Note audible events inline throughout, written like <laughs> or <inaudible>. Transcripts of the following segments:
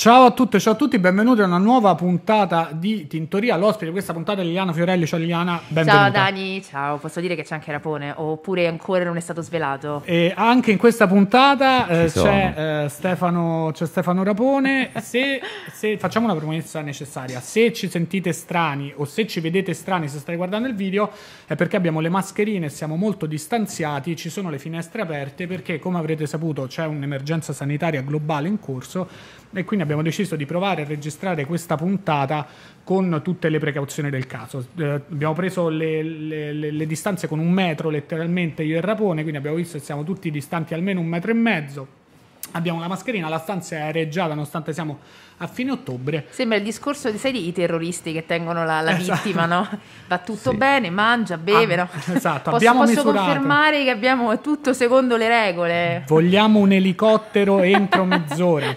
Ciao a tutte, ciao a tutti, benvenuti a una nuova puntata di Tintoria. L'ospite di questa puntata è Liliana Fiorelli. Ciao Liliana, benvenuta. Ciao Dani, ciao. Posso dire che c'è anche Rapone, oppure ancora non è stato svelato? E anche in questa puntata eh, c'è, eh, Stefano, c'è, Stefano, Rapone. Se, se, facciamo una promessa necessaria, se ci sentite strani o se ci vedete strani se state guardando il video, è perché abbiamo le mascherine, siamo molto distanziati, ci sono le finestre aperte perché, come avrete saputo, c'è un'emergenza sanitaria globale in corso e quindi abbiamo deciso di provare a registrare questa puntata con tutte le precauzioni del caso. Eh, abbiamo preso le, le, le, le, distanze con un metro letteralmente io e Rapone, quindi abbiamo visto che siamo tutti distanti almeno un metro e mezzo. Abbiamo la mascherina, la stanza è areggiata nonostante siamo a fine ottobre. Sembra il discorso di, serie, di, i terroristi che tengono la, la <laughs> esatto. vittima, no? Va tutto sì. bene, mangia, beve, ah, no? Esatto, <laughs> abbiamo posso, posso confermare che abbiamo tutto secondo le regole. Vogliamo un elicottero entro mezz'ora.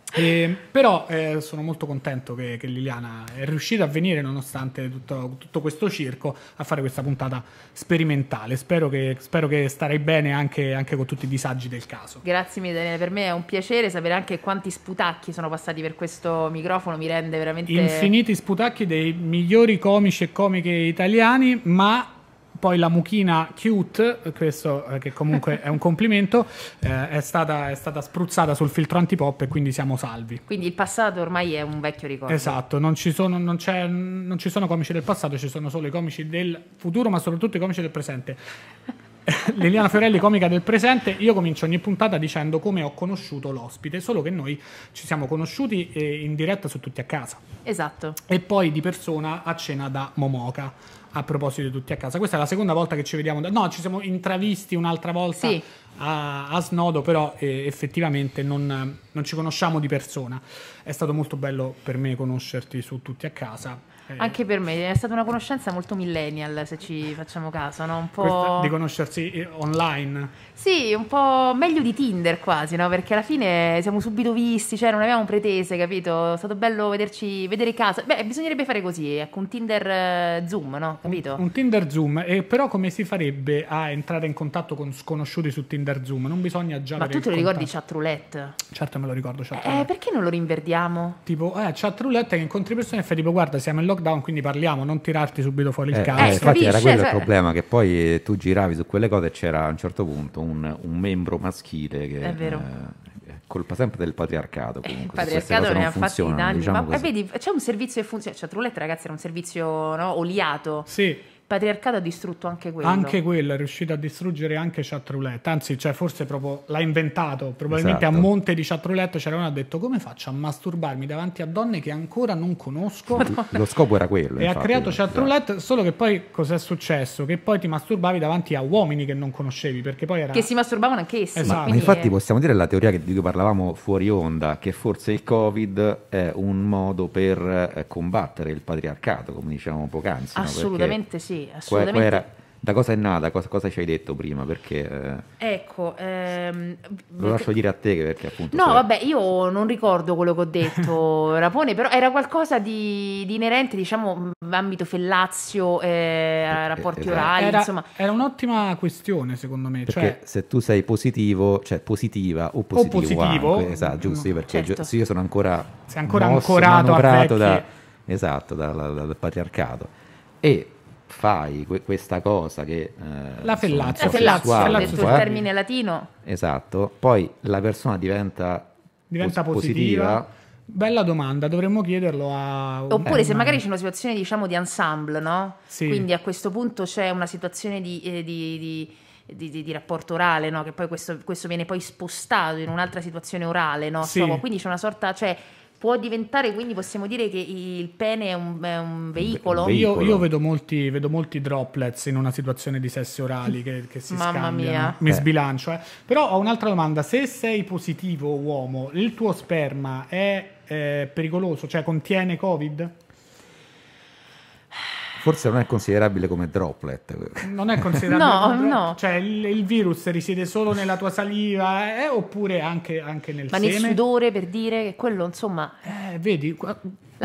<laughs> E, però eh, sono molto contento che, che, Liliana è riuscita a venire nonostante tutto, tutto, questo circo a fare questa puntata sperimentale. Spero che, spero che starei bene anche, anche, con tutti i disagi del caso. Grazie mille Daniele, per me è un piacere sapere anche quanti sputacchi sono passati per questo microfono, mi rende veramente... Infiniti sputacchi dei migliori comici e comiche italiani, ma poi la mucchina cute, questo eh, che comunque è un complimento, <laughs> eh, è, stata, è, stata, spruzzata sul filtro antipop e quindi siamo salvi. Quindi il passato ormai è un vecchio ricordo. Esatto, non ci sono, non non ci sono comici del passato, ci sono solo i comici del futuro, ma soprattutto i comici del presente. <laughs> Liliana Fiorelli, comica del presente, io comincio ogni puntata dicendo come ho conosciuto l'ospite, solo che noi ci siamo conosciuti eh, in diretta su tutti a casa. Esatto. E poi di persona a cena da Momoka a proposito di tutti a casa. Questa è la seconda volta che ci vediamo. Da... No, ci siamo intravisti un'altra volta. Sì a, a Snodo, però eh, effettivamente non, non, ci conosciamo di persona. È stato molto bello per me conoscerti su tutti a casa. Eh. Anche per me è stata una conoscenza molto millennial, se ci facciamo caso, no? Un po'... Questa, di conoscersi eh, online? Sì, un po' meglio di Tinder quasi, no? Perché alla fine siamo subito visti, cioè non avevamo pretese, capito? È stato bello vederci, vedere casa. Beh, bisognerebbe fare così, ecco, un Tinder eh, Zoom, no? Capito? Un, un Tinder Zoom, e eh, però come si farebbe a entrare in contatto con sconosciuti su Tinder? Tinder Zoom, non bisogna già Ma tu te lo ricordi chat roulette? Certo me lo ricordo chat eh, roulette. Eh, perché non lo rinverdiamo? Tipo, eh, chat roulette che incontri persone e fai tipo guarda, siamo in lockdown, quindi parliamo, non tirarti subito fuori eh, il caso. Eh, infatti capisce, era quello cioè... il problema che poi eh, tu giravi su quelle cose e c'era a un certo punto un, un membro maschile che È vero. Eh, colpa sempre del patriarcato. Eh, comunque, il patriarcato ne ha fatti danni. Diciamo ma eh, vedi, c'è un servizio che funziona. Cioè, Roulette, ragazzi, era un servizio no, oliato. Sì patriarcato ha distrutto anche quello. Anche quello è riuscito a distruggere anche chatroulette, anzi, cioè forse proprio l'ha inventato, probabilmente esatto. a monte di chatroulette c'era uno che ha detto come faccio a masturbarmi davanti a donne che ancora non conosco. Madonna. Lo scopo era quello. E infatti, ha creato esatto. chatroulette, solo che poi cos'è successo? Che poi ti masturbavi davanti a uomini che non conoscevi, perché poi era... Che si masturbavano anch'essi. Esatto. Ma, infatti è... possiamo dire la teoria di cui parlavamo fuori onda, che forse il Covid è un modo per eh, combattere il patriarcato, come dicevamo poc'anzi. Assolutamente no? sì assolutamente. Qual da cosa è nata? Cosa, cosa, ci hai detto prima? Perché, eh, ecco, ehm, lo lascio dire a te perché appunto. No, sei... vabbè, io non ricordo quello che ho detto, <laughs> Rapone, però era qualcosa di, di inerente, diciamo, ambito fellazio, eh, rapporti esatto. orali. Era, insomma. era un'ottima questione, secondo me. Perché cioè... se tu sei positivo, cioè positiva o positivo, o positivo anche, esatto, mm, giusto, no, perché certo. io sono ancora, sei ancora mosso, ancorato da, esatto, dal da, da, patriarcato. E fai que- questa cosa che... Eh, la fellazio. La fellazio, fellazio il eh. termine latino. Esatto, poi la persona diventa, diventa pos- positiva, positiva Bella domanda, dovremmo chiederlo a... Oppure eh, se magari c'è una situazione diciamo di ensemble, no? Sì. Quindi a questo punto c'è una situazione di, eh, di, di, di rapporto orale, no? Che poi questo, questo, viene poi spostato in un'altra situazione orale, no? Sì. Quindi c'è una sorta... Cioè, Può diventare, quindi possiamo dire che il pene è un, è un veicolo? Io, io vedo, molti, vedo, molti, droplets in una situazione di sessi orali che, che si Mamma scambiano. Mia. Mi eh. sbilancio. Eh. Però ho un'altra domanda. Se sei positivo uomo, il tuo sperma è eh, pericoloso? Cioè contiene Covid? Forse non è considerabile come droplet. Non è considerabile. no, come droplet. no. Cioè il, il, virus risiede solo nella tua saliva eh, oppure anche, anche nel Ma seme. Ma nel sudore per dire che quello insomma... Eh, vedi,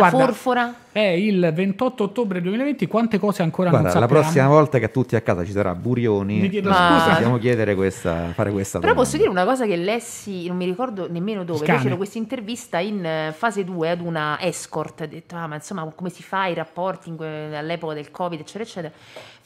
la Guarda, forfora? È il 28 ottobre 2020, quante cose ancora Guarda, non sappiamo. La prossima volta che tutti a casa ci sarà Burioni, Mi chiedo eh, scusa. dobbiamo chiedere questa, fare questa Però domanda. posso dire una cosa che lessi, non mi ricordo nemmeno dove, fecero questa intervista in eh, fase 2 ad una escort, ha detto, ah ma insomma come si fa i rapporti que- all'epoca del Covid, eccetera, eccetera.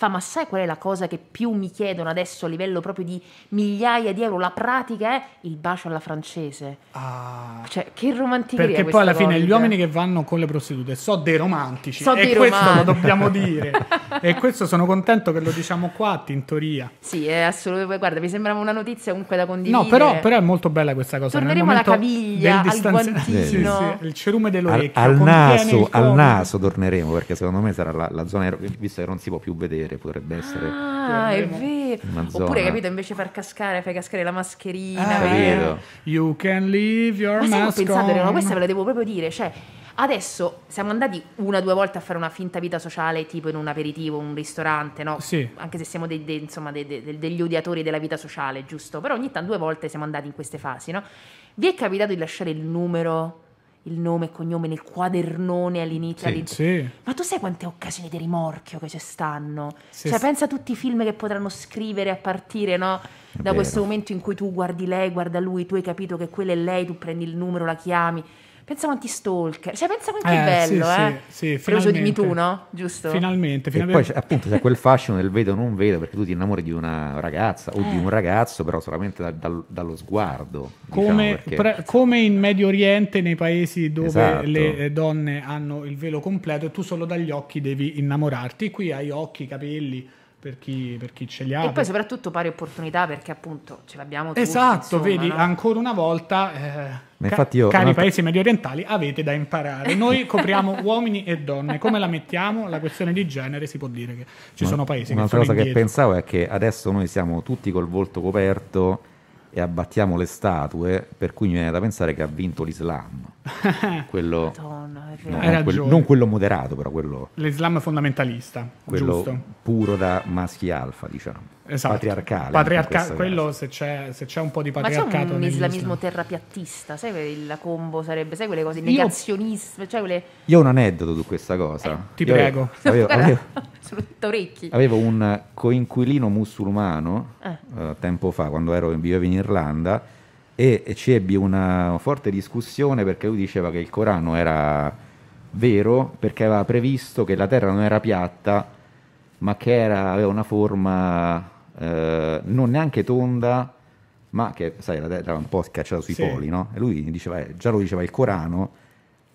Fa, ma sai qual è la cosa che più mi chiedono adesso a livello proprio di migliaia di euro? La pratica è il bacio alla francese. Ah, cioè, che romanticheria Perché poi alla fine gli uomini che vanno con le prostitute, so dei romantici. So e dei questo romantici. lo dobbiamo dire. <laughs> e questo sono contento che lo diciamo qua a Tintoria. Sì, è assolutamente. Guarda, mi sembrava una notizia comunque da condividere. No, però, però è molto bella questa cosa. Torneremo alla caviglia, al guantino. Sì, sì, il cerume dell'orecchio. Al, al naso, al naso torneremo, perché secondo me sarà la, la, zona, visto che non si può più vedere, potrebbe essere... Ah, è vero. Oppure, capito, invece far cascare, fai cascare la mascherina. Ah, eh. You can leave your Ma mask pensate, No, questa ve la devo proprio dire, cioè Adesso siamo andati una o due volte a fare una finta vita sociale, tipo in un aperitivo, un ristorante, no? Sì. Anche se siamo dei, dei, insomma, dei, degli odiatori della vita sociale, giusto? Però ogni tanto due volte siamo andati in queste fasi, no? Vi è capitato di lasciare il numero, il nome e cognome nel quadernone all'inizio? Sì, all'inizio. sì. Ma tu sai quante occasioni di rimorchio che ci stanno? Sì, cioè, sì. pensa a tutti i film che potranno scrivere a partire, no? Da Vero. questo momento in cui tu guardi lei, guarda lui, tu hai capito che quella è lei, tu prendi il numero, la chiami pensa quanti stalker, cioè pensa quanto eh, bello, sì, eh. Sì, sì, Preludio di tu, no? Giusto? Finalmente, finalmente. E poi appunto c'è quel fascino del vedo o non vedo, perché tu ti innamori di una ragazza o eh. di un ragazzo, però solamente da, da, dallo sguardo. Diciamo, come, diciamo, perché... pre, come, in Medio Oriente, nei paesi dove esatto. le eh, donne hanno il velo completo, e tu solo dagli occhi devi innamorarti, qui hai occhi, capelli per chi, per chi, ce li ha. E poi soprattutto pari opportunità perché appunto ce l'abbiamo tutti. Esatto, insomma, vedi, no? ancora una volta, eh, ca- io, cari una... paesi medio orientali, avete da imparare. Noi <laughs> copriamo uomini e donne, come la mettiamo? La questione di genere si può dire che ci Ma, sono paesi un'altra che... Un'altra cosa indietro. che pensavo è che adesso noi siamo tutti col volto coperto e abbattiamo le statue, per cui mi viene da pensare che ha vinto l'Islam. <laughs> Quello... Madonna No, Hai non, quello, non quello moderato, però quello. L'Islam fondamentalista, quello giusto. puro da maschi alfa, diciamo. Esatto. Patriarcale. Patriarca- quello se c'è, se c'è, un po' di patriarcato. Ma c'è un islamismo terrapiattista, sai la combo sarebbe, sai quelle cose negazioniste. Io, cioè quelle... io ho un aneddoto su questa cosa. Eh, ti io prego. <laughs> Avevo, avevo, <laughs> Sono tutto orecchi. Avevo un coinquilino musulmano eh. uh, tempo fa, quando ero, vivevo in Irlanda e ci ebbi una forte discussione perché lui diceva che il Corano era vero perché aveva previsto che la Terra non era piatta, ma che era, aveva una forma eh, non neanche tonda, ma che, sai, la Terra era un po' schiacciata sui sì. poli, no? E lui diceva, eh, già lo diceva il Corano,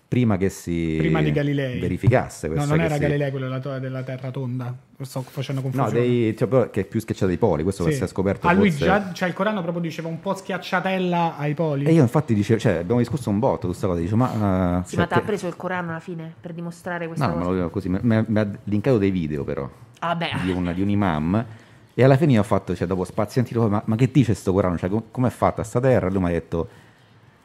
prima che si prima verificasse questo. No, non era si... Galilei quello della, della Terra tonda, sto facendo confusione. No, dei, cioè, che è più schiacciata dei poli, questo sì. si è scoperto. A lui forse... già, cioè il Corano proprio diceva un po' schiacciatella ai poli. E io infatti dicevo, cioè, abbiamo discusso un botto su questa cosa, dice, ma... Uh, sì, cioè, ma ti ha preso il Corano alla fine per dimostrare questa no, cosa? No, ma lo così, mi ha linkato dei video però, ah, di, un, di un imam. E alla fine io ho fatto, cioè, dopo spazientito, ma, ma che dice sto Corano? Cioè, com- com'è fatta sta terra? Lui mi ha detto,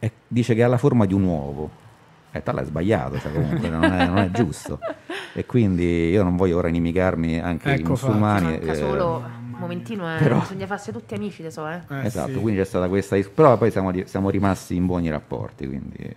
è, dice che ha la forma di un uovo eh, tal è sbagliato, cioè comunque non è, non è giusto. e quindi io non voglio ora inimicarmi anche ecco i musulmani. Manca eh, solo eh, un momentino, eh, però... bisogna farsi tutti amici, adesso, eh. eh esatto, sì. quindi c'è stata questa... Però poi siamo, siamo rimasti in buoni rapporti, quindi eh,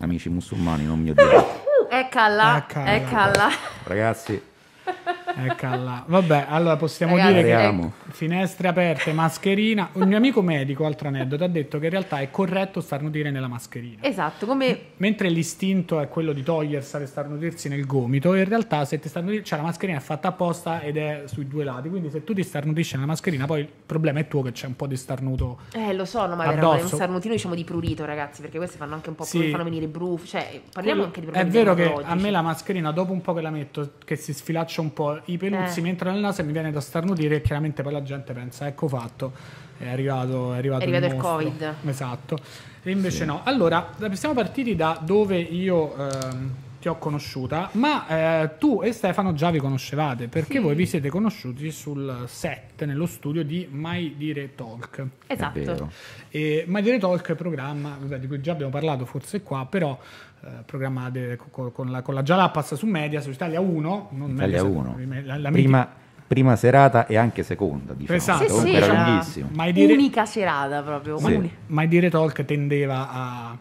amici musulmani non mio Dio. <coughs> Eccala, eccala. eccala. Ragazzi... <laughs> Eccola. Vabbè, allora possiamo Ragazzi, dire che finestre aperte, mascherina. Un mio amico medico, altro aneddoto, ha detto che in realtà è corretto starnutire nella mascherina. Esatto, come... mentre l'istinto è quello di togliersi e starnutirsi nel gomito, in realtà se ti starnutisci, cioè la mascherina è fatta apposta ed è sui due lati, quindi se tu ti starnutisci nella mascherina, poi il problema è tuo che c'è un po' di starnuto. Eh, lo so, no, ma è un starnutino diciamo di prurito, ragazzi, perché questi fanno anche un po' sì. Prurito, fanno venire bruf, cioè parliamo Quello... anche di problemi È vero che a me la mascherina dopo un po' che la metto che si sfilaccia un po' i peluzzi eh. mi entrano nel naso e mi viene da starnutire e chiaramente poi la gente pensa ecco fatto è arrivato, è arrivato, è arrivato il, il covid esatto e invece sì. no allora siamo partiti da dove io ehm, ti ho conosciuta, ma eh, tu e Stefano già vi conoscevate perché sì. voi vi siete conosciuti sul set nello studio di Mai Dire Talk. Esatto. E Mai Dire Talk è un programma di cui già abbiamo parlato forse qua, però eh, programmate ecco, con, con, la, con la Jalapas su media, su Italia 1, non Italia 1. La, la prima, prima, serata e anche seconda, diciamo. Esatto, sì, sì, era cioè, lunghissimo. Mai dire, unica serata proprio. Sì. Mai, mai dire Talk tendeva a,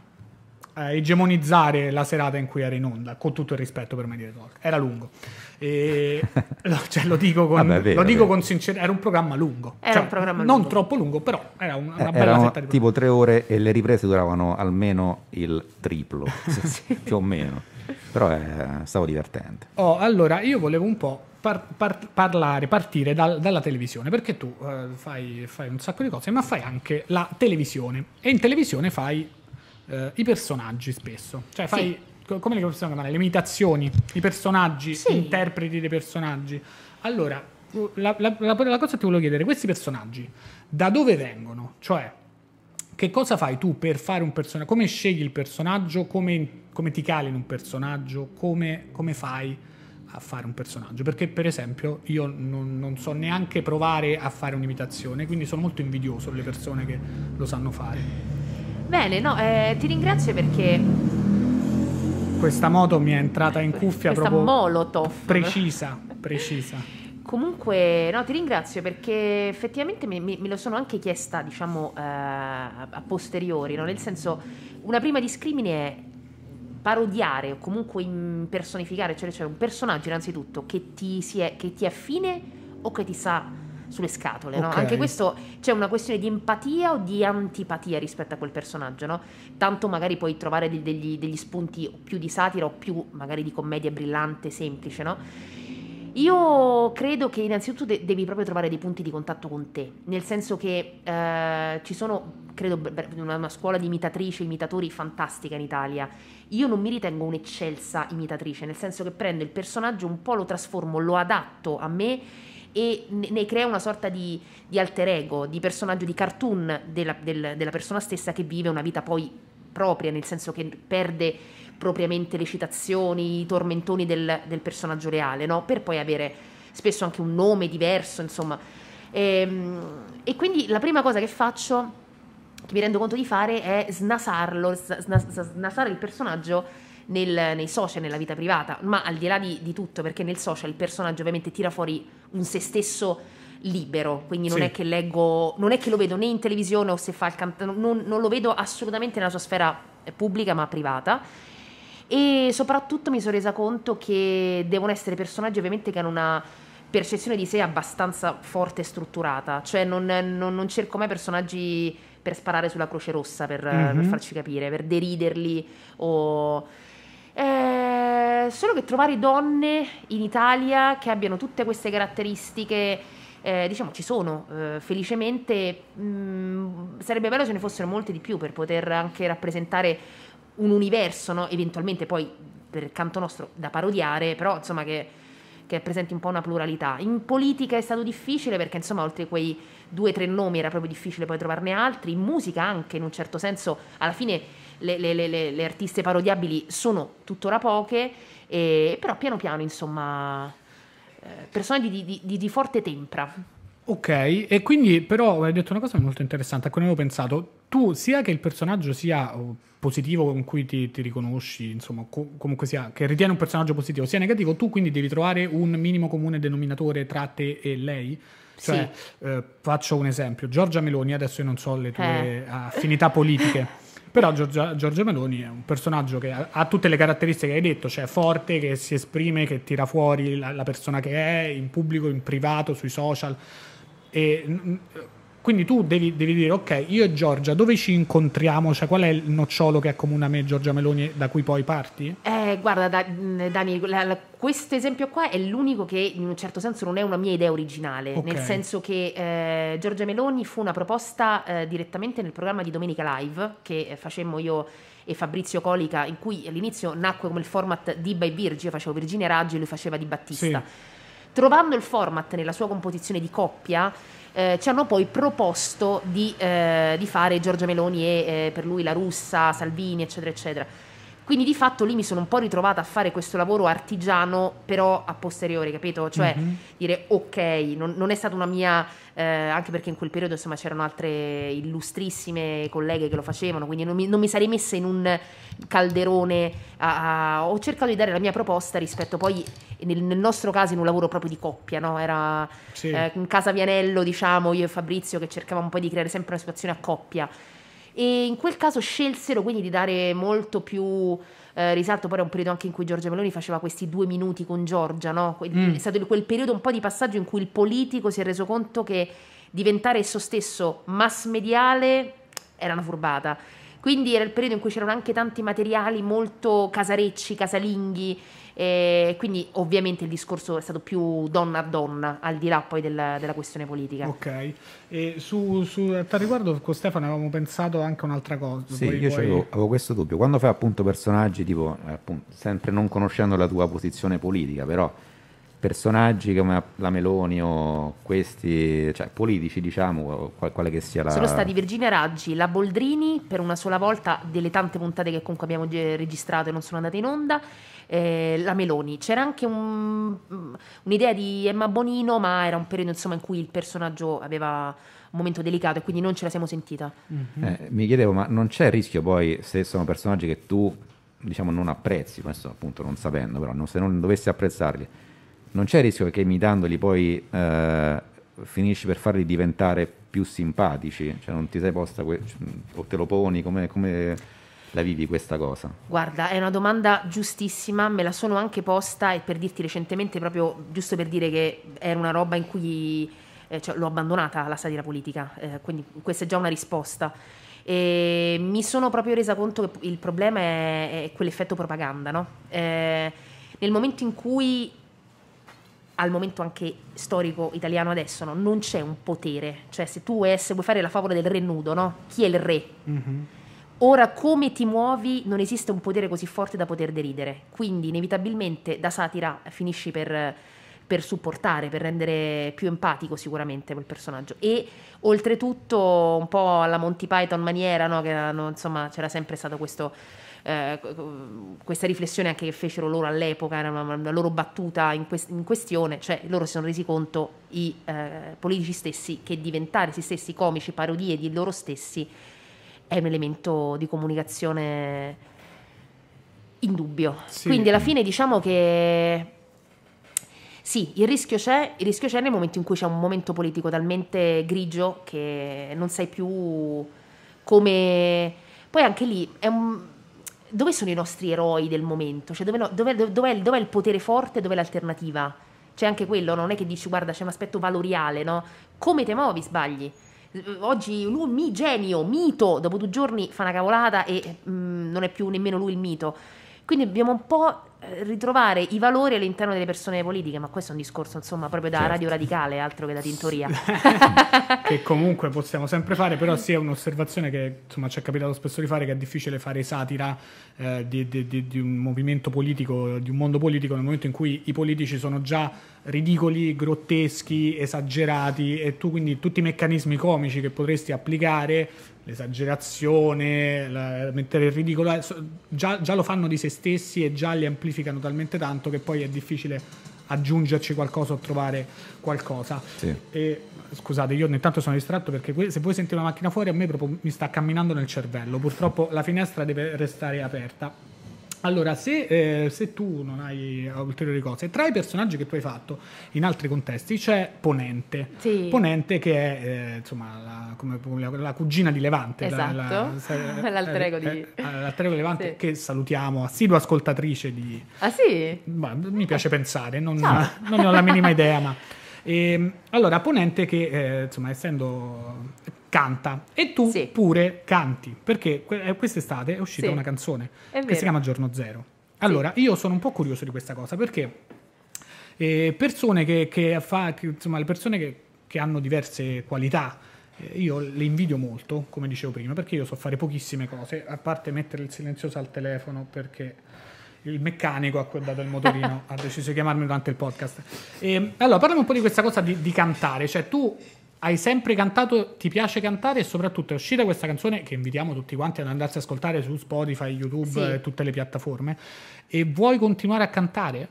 a, egemonizzare la serata in cui era in onda, con tutto il rispetto per Mai dire Talk. Era lungo. E, cioè, lo dico con, Vabbè, ah, vero, lo dico con sincerità, era un programma lungo. Era cioè, un programma lungo. Non troppo lungo, però era una, una eh, bella Erano tipo tre ore e le riprese duravano almeno il triplo, <laughs> sì. più o meno. Però è eh, stato divertente. Oh, allora, io volevo un po' Par, par, parlare, partire dal, dalla televisione, perché tu eh, fai, fai, un sacco di cose, ma fai anche la televisione e in televisione fai eh, i personaggi spesso, cioè fai sì come le possiamo chiamare? Le imitazioni, i personaggi, sì. interpreti dei personaggi. Allora, la, la, la, la cosa che ti volevo chiedere, questi personaggi da dove vengono? Cioè, che cosa fai tu per fare un personaggio? Come scegli il personaggio? Come, come ti cali in un personaggio? Come, come, fai a fare un personaggio? Perché, per esempio, io non, non, so neanche provare a fare un'imitazione, quindi sono molto invidioso delle persone che lo sanno fare. Bene, no, eh, ti ringrazio perché questa moto mi è entrata in cuffia Questa proprio Molotov. Precisa, precisa. Comunque, no, ti ringrazio perché effettivamente me, me, me lo sono anche chiesta, diciamo, eh, a posteriori, no? nel senso, una prima discrimine è parodiare o comunque personificare, cioè, cioè un personaggio innanzitutto che ti, è, che ti è affine o che ti sa sulle scatole. Okay. No? Anche questo c'è una questione di empatia o di antipatia rispetto a quel personaggio, no? Tanto magari puoi trovare degli, degli spunti più di satira o più magari di commedia brillante, semplice, no? Io credo che innanzitutto de- devi proprio trovare dei punti di contatto con te, nel senso che eh, ci sono, credo, una, scuola di imitatrici, imitatori fantastica in Italia. Io non mi ritengo un'eccelsa imitatrice, nel senso che prendo il personaggio, un po' lo trasformo, lo adatto a me e ne crea una sorta di, di alter ego, di personaggio, di cartoon della, del, della persona stessa che vive una vita poi propria, nel senso che perde propriamente le citazioni, i tormentoni del, del personaggio reale, no? per poi avere spesso anche un nome diverso, insomma. E, ehm, e, quindi la prima cosa che faccio, che mi rendo conto di fare, è snasarlo, snas- snasare il personaggio nel, nei social, nella vita privata, ma al di là di, di, tutto, perché nel social il personaggio ovviamente tira fuori un se stesso libero, quindi non sì. è che leggo, non è che lo vedo né in televisione o se fa il cantante, non, non lo vedo assolutamente nella sua sfera eh, pubblica ma privata e soprattutto mi sono resa conto che devono essere personaggi ovviamente che hanno una percezione di sé abbastanza forte e strutturata, cioè non, non, non cerco mai personaggi per sparare sulla Croce Rossa, per, mm-hmm. per, mhm. farci capire, per deriderli o eh, solo che trovare donne in Italia che abbiano tutte queste caratteristiche, eh, diciamo, ci sono, eh, felicemente mh, mm, sarebbe bello se ne fossero molte di più per poter anche rappresentare un universo, no? eventualmente poi per canto nostro da parodiare, però insomma che, che rappresenti un po' una pluralità. In politica è stato difficile perché insomma oltre quei due o tre nomi era proprio difficile poi trovarne altri, in musica anche in un certo senso alla fine le, le, le, le artiste parodiabili sono tuttora poche, e, però piano piano, insomma, eh, persone di, di, di, di forte tempra. Ok, e quindi però hai detto una cosa molto interessante a cui non avevo pensato. Tu, sia che il personaggio sia oh, positivo con cui ti, ti riconosci, insomma, co- comunque sia, che ritiene un personaggio positivo, sia negativo, tu quindi devi trovare un minimo comune denominatore tra te e lei. Cioè, sì. eh, faccio un esempio, Giorgia Meloni, adesso io non so le tue eh. affinità politiche. <laughs> Però Giorgia, Giorgio Meloni è un personaggio che ha, ha, tutte le caratteristiche che hai detto, cioè forte, che si esprime, che tira fuori la, la persona che è in pubblico, in privato, sui social. E, quindi tu devi, devi, dire, ok, io e Giorgia dove ci incontriamo? Cioè, qual è il nocciolo che accomuna me e Giorgia Meloni da cui poi parti? Eh, guarda, da, Dani, questo esempio qua è l'unico che in un certo senso non è una mia idea originale, okay. nel senso che eh, Giorgia Meloni fu una proposta eh, direttamente nel programma di Domenica Live che eh, facemmo io e Fabrizio Colica, in cui all'inizio nacque come il format di by Virgi, io facevo Virginia Raggi e lui faceva di Battista. Sì. Trovando il format nella sua composizione di coppia, eh, ci hanno poi proposto di, eh, di, fare Giorgia Meloni e eh, per lui la russa, Salvini, eccetera, eccetera. Quindi di fatto lì mi sono un po' ritrovata a fare questo lavoro artigiano, però a posteriori, capito? Cioè mm-hmm. dire ok, non, non, è stata una mia, eh, anche perché in quel periodo insomma c'erano altre illustrissime colleghe che lo facevano, quindi non mi, non mi sarei messa in un calderone, a, a, ho cercato di dare la mia proposta rispetto poi nel, nel nostro caso in un lavoro proprio di coppia, no? Era sì. eh, in casa Vianello, diciamo, io e Fabrizio che cercavamo poi di creare sempre una situazione a coppia e in quel caso scelsero quindi di dare molto più eh, risalto poi era un periodo anche in cui Giorgia Meloni faceva questi due minuti con Giorgia, no? Que- mm. È stato quel periodo un po' di passaggio in cui il politico si è reso conto che diventare esso stesso mass mediale era una furbata. Quindi era il periodo in cui c'erano anche tanti materiali molto casarecci, casalinghi, e quindi ovviamente il discorso è stato più donna a donna, al di là poi della, della questione politica. Ok, e su, su, a tal riguardo con Stefano avevamo pensato anche un'altra cosa. Sì, poi, io poi... Avevo, avevo questo dubbio, quando fai appunto personaggi tipo, eh, appunto, sempre non conoscendo la tua posizione politica, però personaggi come la Meloni o questi, cioè politici diciamo, quale che sia la... Sono stati Virginia Raggi, la Boldrini per una sola volta delle tante puntate che comunque abbiamo registrato e non sono andate in onda, eh, la Meloni. C'era anche un, un'idea di Emma Bonino, ma era un periodo insomma in cui il personaggio aveva un momento delicato e quindi non ce la siamo sentita. Mm-hmm. Eh, mi chiedevo, ma non c'è il rischio poi se sono personaggi che tu diciamo non apprezzi, questo appunto non sapendo, però non, se non dovessi apprezzarli non c'è il rischio che imitandoli poi eh, finisci per farli diventare più simpatici? Cioè non ti sei posta que- cioè, o te lo poni? Come, come la vivi questa cosa? Guarda, è una domanda giustissima, me la sono anche posta e per dirti recentemente, proprio giusto per dire che era una roba in cui eh, cioè, l'ho abbandonata la satira politica, eh, quindi questa è già una risposta. E mi sono proprio resa conto che il problema è, è quell'effetto propaganda, no? Eh, nel momento in cui al momento anche storico italiano adesso, no? non c'è un potere, cioè se tu vuoi, essere, vuoi fare la favola del re nudo, no? chi è il re? Mm-hmm. Ora come ti muovi non esiste un potere così forte da poter deridere, quindi inevitabilmente da satira eh, finisci per, per supportare, per rendere più empatico sicuramente quel personaggio e oltretutto un po' alla Monty Python maniera, no? che eh, no, insomma c'era sempre stato questo eh, questa riflessione anche che fecero loro all'epoca, era una, una loro battuta in, quest- in, questione, cioè loro si sono resi conto, i eh, politici stessi, che diventare essi stessi comici, parodie di loro stessi, è un elemento di comunicazione indubbio. Sì. Quindi alla fine diciamo che... Sì, il rischio, c'è, il rischio c'è, nel momento in cui c'è un momento politico talmente grigio che non sai più come... Poi anche lì è un dove sono i nostri eroi del momento? Cioè, dove, dove, dove, dove è il potere forte, dove è l'alternativa? C'è anche quello, non è che dici guarda c'è un aspetto valoriale, no? Come te muovi sbagli? Uhm, oggi lui, mi genio, mito, dopo due giorni fa una cavolata e mh, mhmm, non è più nemmeno lui il mito. Quindi dobbiamo un po' Eh, ritrovare i valori all'interno delle persone politiche, ma questo è un discorso insomma proprio da certo. radio radicale, altro che da <laughs> tintoria. che comunque possiamo sempre fare, però sì <laughs> è un'osservazione che insomma ci è capitato spesso di fare, che è difficile fare satira eh, di, di, di, di, un movimento politico, di un mondo politico nel momento in cui i politici sono già ridicoli, grotteschi, esagerati e tu quindi tutti i meccanismi comici che potresti applicare l'esagerazione, la, mettere il ridicolo, eh, già, già, lo fanno di se stessi e già li amplificano talmente tanto che poi è difficile aggiungerci qualcosa o trovare qualcosa. Sì. E, scusate, io ogni tanto sono distratto perché se voi sentite una macchina fuori a me proprio mi sta camminando nel cervello, purtroppo la finestra deve restare aperta. Allora, se, eh, se, tu non hai ulteriori cose, tra i personaggi che tu hai fatto in altri contesti c'è Ponente. Sì. Ponente che è eh, insomma, la, come, la, cugina di Levante. Esatto, la, la l'alter ego di... l'alter eh, ego Levante sì. che salutiamo, assidua ascoltatrice di... Ah sì? Beh, mi piace pensare, non, no. non, ne ho la minima idea, ma... E, ehm, allora, Ponente che, eh, insomma, essendo canta e tu sì. pure canti perché eh, quest'estate è uscita sì. una canzone che si chiama Giorno Zero. Allora, sì. io sono un po' curioso di questa cosa perché eh, persone che, che, fa, che, insomma, le persone che, che hanno diverse qualità eh, io le invidio molto, come dicevo prima, perché io so fare pochissime cose, a parte mettere il silenzioso al telefono perché il meccanico a cui ho dato il motorino <laughs> ha deciso di chiamarmi durante il podcast. E, ehm, allora, parliamo un po' di questa cosa di, di cantare, cioè tu hai sempre cantato, ti piace cantare e soprattutto è uscita questa canzone che invitiamo tutti quanti ad andarsi a ascoltare su Spotify, YouTube sì. e tutte le piattaforme. E vuoi continuare a cantare?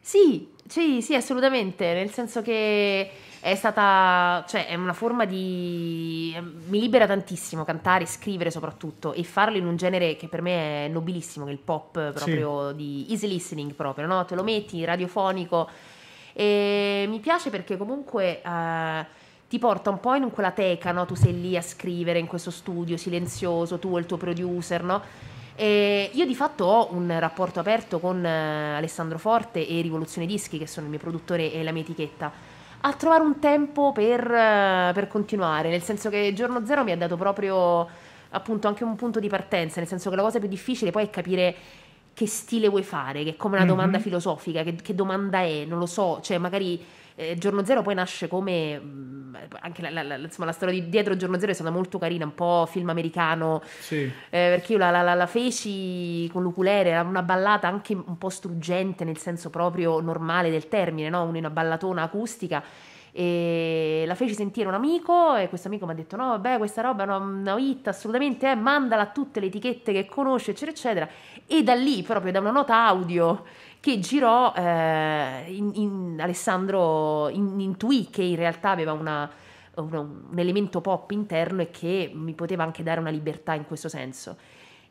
Sì, sì, sì, assolutamente, nel senso che è stata, cioè è una forma di... mi libera tantissimo cantare, scrivere soprattutto e farlo in un genere che per me è nobilissimo, che è il pop proprio sì. di easy listening proprio, no? Te lo metti, radiofonico e mi piace perché comunque... Eh, ti porta un po' in quella teca, no? Tu sei lì a scrivere in questo studio silenzioso, tu e il tuo producer, no? E io di fatto ho un rapporto aperto con eh, Alessandro Forte e Rivoluzione Dischi, che sono il mio produttore e la mia etichetta a trovare un tempo per, eh, per, continuare, nel senso che giorno zero mi ha dato proprio appunto anche un punto di partenza, nel senso che la cosa più difficile poi è capire che stile vuoi fare, che è come una domanda mm-hmm. filosofica, che, che domanda è, non lo so, cioè magari eh, Giorno Zero poi nasce come mm, anche la, la, la, insomma, la, storia di dietro Giorno Zero è stata molto carina, un po' film americano, sì. eh, perché io la, feci con l'Uculere, era una ballata anche un po' struggente nel senso proprio normale del termine, no? una ballatona acustica e la feci sentire un amico e questo amico mi ha detto no vabbè questa roba è una, una hit assolutamente eh, mandala a tutte le etichette che conosce eccetera eccetera e da lì proprio da una nota audio che girò, eh, in, in Alessandro in, intuì che in realtà aveva una, una, un elemento pop interno e che mi poteva anche dare una libertà in questo senso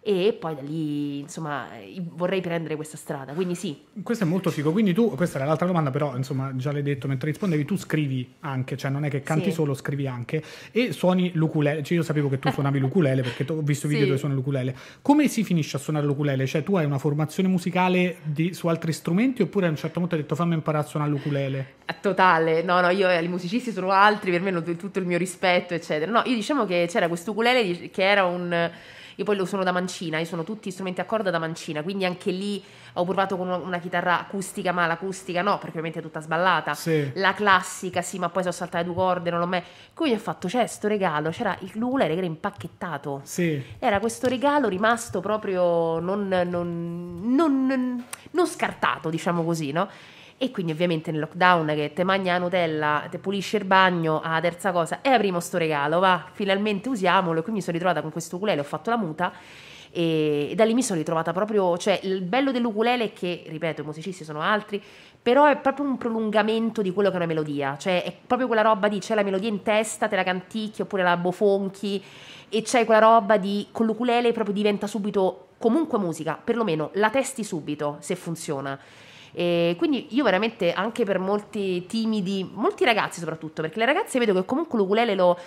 e poi da lì insomma vorrei prendere questa strada quindi sì questo è molto figo quindi tu questa era l'altra domanda però insomma già l'hai detto mentre rispondevi tu scrivi anche cioè non è che canti sì. solo scrivi anche e suoni l'ukulele cioè io sapevo che tu suonavi <laughs> l'ukulele perché ho visto video sì. dove suona l'ukulele come si finisce a suonare l'ukulele cioè tu hai una formazione musicale di, su altri strumenti oppure a un certo punto hai detto fammi imparare a suonare l'ukulele eh, totale no no io eh, i musicisti sono altri per me hanno tutto il mio rispetto eccetera no io diciamo che c'era questo ukulele che era un io poi lo suono da mancina, io sono tutti strumenti a corda da mancina, quindi anche lì ho provato con una chitarra acustica, ma l'acustica no, perché ovviamente è tutta sballata. Sì. La classica sì, ma poi so saltare due corde, non l'ho mai... Quindi ho fatto, c'è cioè, sto regalo, c'era il nucleare che era impacchettato. Sì. Era questo regalo rimasto proprio non, non, non, non scartato, diciamo così, no? E quindi ovviamente nel lockdown che te mangia la Nutella, te pulisci il bagno, alla terza cosa, e apriamo sto regalo, va, finalmente usiamolo. E quindi mi sono ritrovata con questo ukulele, ho fatto la muta e da lì mi sono ritrovata proprio, cioè il bello dell'ukulele è che, ripeto, i musicisti sono altri, però è proprio un prolungamento di quello che è una melodia, cioè è proprio quella roba di c'è la melodia in testa, te la canticchi oppure la bofonchi e c'è quella roba di con l'ukulele proprio diventa subito comunque musica, perlomeno la testi subito se funziona. E quindi io veramente anche per molti timidi, molti ragazzi soprattutto, perché le ragazze vedo che comunque l'ukulele lo...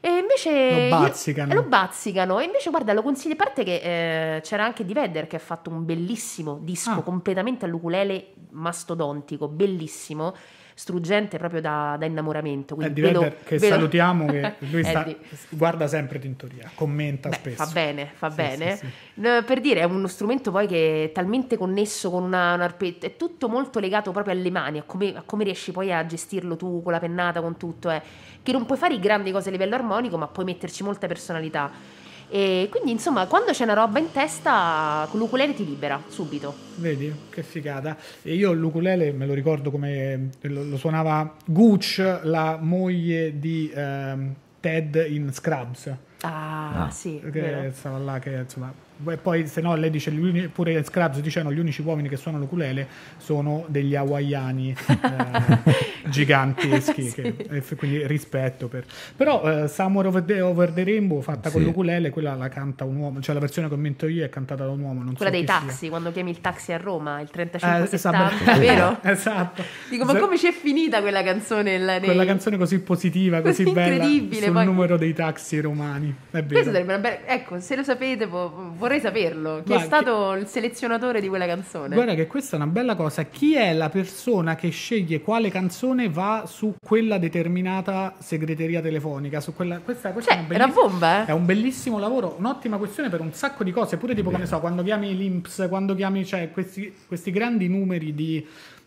E invece lo bazzicano. Io, eh, lo bazzicano. E invece, guarda, lo consiglio. A parte che eh, c'era anche Di Vedder che ha fatto un bellissimo disco ah. completamente all'ukulele mastodontico, bellissimo struggente proprio da, da innamoramento. Quindi Eddie eh, Vedder, che velo... salutiamo, che <laughs> lui eh, sta, guarda sempre Tintoria, commenta Beh, spesso. Fa bene, fa sì, bene. Sì, sì. Per dire, è uno strumento poi che è talmente connesso con una, un arpetto, è tutto molto legato proprio alle mani, a come, a come, riesci poi a gestirlo tu con la pennata, con tutto, eh. che non puoi fare grandi cose a livello armonico, ma puoi metterci molta personalità. E quindi insomma quando c'è una roba in testa l'ukulele ti libera subito. Vedi che figata. E io l'ukulele me lo ricordo come lo, lo suonava Gooch, la moglie di eh, Ted in Scrubs. Ah, ah. sì. Che vero. stava là che insomma e poi se no lei dice pure Scrubs dice no, gli unici uomini che suonano l'ukulele sono degli hawaiani eh, <laughs> giganteschi sì. che, quindi rispetto per però eh, Somewhere over the, over the, Rainbow fatta sì. con l'ukulele quella la canta un uomo cioè la versione che ho commento io è cantata da un uomo quella so dei taxi sia. quando chiami il taxi a Roma il 35 eh, 70, esatto. vero? <laughs> esatto dico ma come c'è finita quella canzone nei... quella canzone così positiva così, così bella sul poi... numero dei taxi romani è vero. Bella... ecco se lo sapete po- vorrei saperlo. Chi Ma è stato che... il selezionatore di quella canzone? Guarda che questa è una bella cosa. Chi è la persona che sceglie quale canzone va su quella determinata segreteria telefonica? Su quella... Questa, questa cioè, è, una, è una bomba, eh? È un bellissimo lavoro, un'ottima questione per un sacco di cose. Pure tipo, che ne so, quando chiami l'Inps, quando chiami, cioè, questi, questi grandi numeri di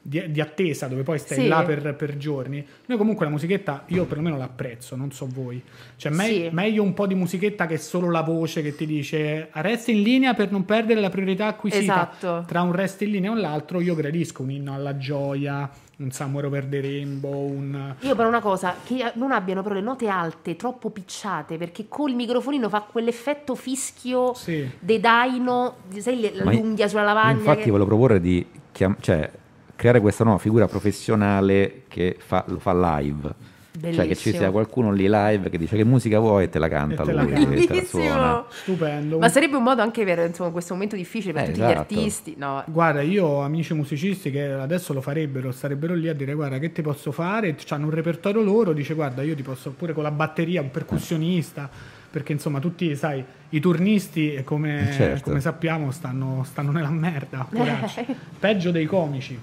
di, di, attesa dove poi stai sì. là per, per, giorni. Noi comunque la musichetta io perlomeno l'apprezzo, non so voi. Cioè me- sì. meglio un po' di musichetta che solo la voce che ti dice resti in linea per non perdere la priorità acquisita. Esatto. Tra un resto in linea e un l'altro io gradisco un inno alla gioia, un Samuero Verde Rainbow, un... Io però una cosa, che non abbiano però le note alte, troppo picciate, perché col microfonino fa quell'effetto fischio sì. de daino, sai l'unghia sulla lavagna. Infatti che... volevo proporre di... Chiam- cioè creare questa nuova figura professionale che fa, lo fa live. Bellissimo. Cioè che ci sia qualcuno lì live che dice che musica vuoi e te la canta e te la lui, canta. Te la suona. Stupendo. Ma sarebbe un modo anche per insomma, questo momento difficile per eh, tutti esatto. gli artisti. No. Guarda, io ho amici musicisti che adesso lo farebbero, starebbero lì a dire guarda che ti posso fare, hanno un repertorio loro, dice guarda io ti posso pure con la batteria, un percussionista, perché insomma tutti, sai, i turnisti eh, come, eh, certo. come sappiamo stanno, stanno nella merda, <laughs> eh. Peggio dei comici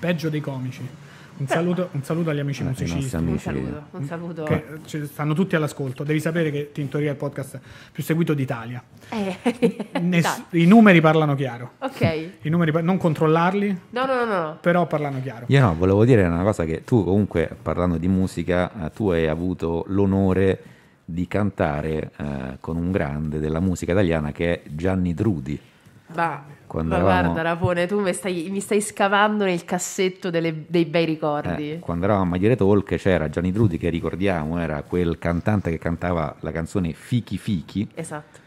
peggio dei comici. Un saluto, un saluto, agli amici allora, ah, musicisti. Amici. Un saluto, un saluto. Che, cioè, stanno tutti all'ascolto. Devi sapere che Tintoria è il podcast più seguito d'Italia. Eh, Ness- I numeri parlano chiaro. Ok. I numeri pa- non controllarli. No, no, no, no, Però parlano chiaro. Io no, volevo dire una cosa che tu comunque parlando di musica, eh, tu hai avuto l'onore di cantare eh, con un grande della musica italiana che è Gianni Drudi. Ma, ma eravamo... guarda Rapone, tu mi stai, mi stai, scavando nel cassetto delle, dei bei ricordi. Eh, quando eravamo a Magliere Talk c'era Gianni Drudi che ricordiamo era quel cantante che cantava la canzone Fichi Fichi. Esatto.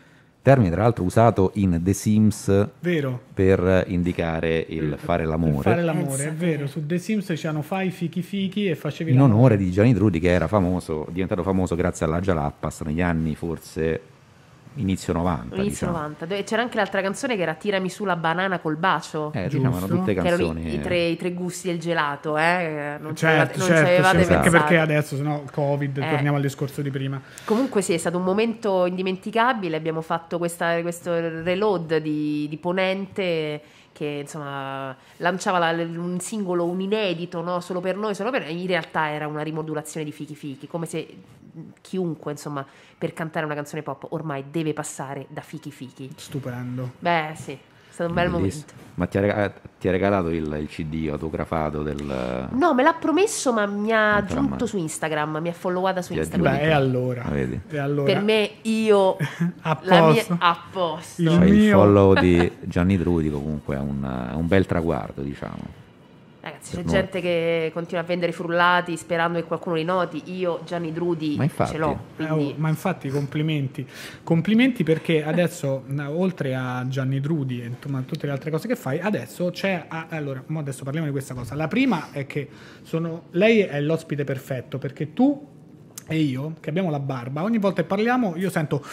Termine tra l'altro usato in The Sims vero. per indicare il fare l'amore. Il fare l'amore, è vero. Su The Sims c'erano fai fichi fichi e facevi In l'amore. onore di Gianni Drudi che era famoso, diventato famoso grazie alla Jalappas negli anni forse inizio 90. Inizio diciamo. 90. Dove c'era anche l'altra canzone che era Tirami su la banana col bacio. Eh, diciamo, tutte canzoni. I, i, eh. tre, i, tre, gusti del gelato, eh? Non certo, ci certo, avevate certo. Anche perché adesso, se no, Covid, eh. torniamo al discorso di prima. Comunque sì, è stato un momento indimenticabile, abbiamo fatto questa, questo reload di, di Ponente che insomma, lanciava la, un singolo, un inedito, no? solo per noi, solo per noi, in realtà era una rimodulazione di Fichi Fichi, come se chiunque insomma, per cantare una canzone pop ormai deve passare da Fichi Fichi. Stupendo. Beh sì. È stato un bel Bellissimo. momento. Ma ti ha, regalato, ti ha regalato il, il, CD autografato del... No, me l'ha promesso, ma mi ha aggiunto su Instagram, mi ha followata su Instagram. Beh, e allora, ah, allora, Per me io... <laughs> a posto. Mia, a posto. Il, cioè, mio... il follow di Gianni Trudico comunque è un, un bel traguardo, diciamo. Ragazzi, c'è gente che continua a vendere frullati sperando che qualcuno li noti. Io, Gianni Drudi, ce l'ho. Eh, quindi... Eh, oh, ma infatti, complimenti. Complimenti perché adesso, oltre a Gianni Drudi e tutte le altre cose che fai, adesso c'è. Ah, allora, adesso parliamo di questa cosa. La prima è che sono, lei è l'ospite perfetto perché tu e io, che abbiamo la barba, ogni volta che parliamo io sento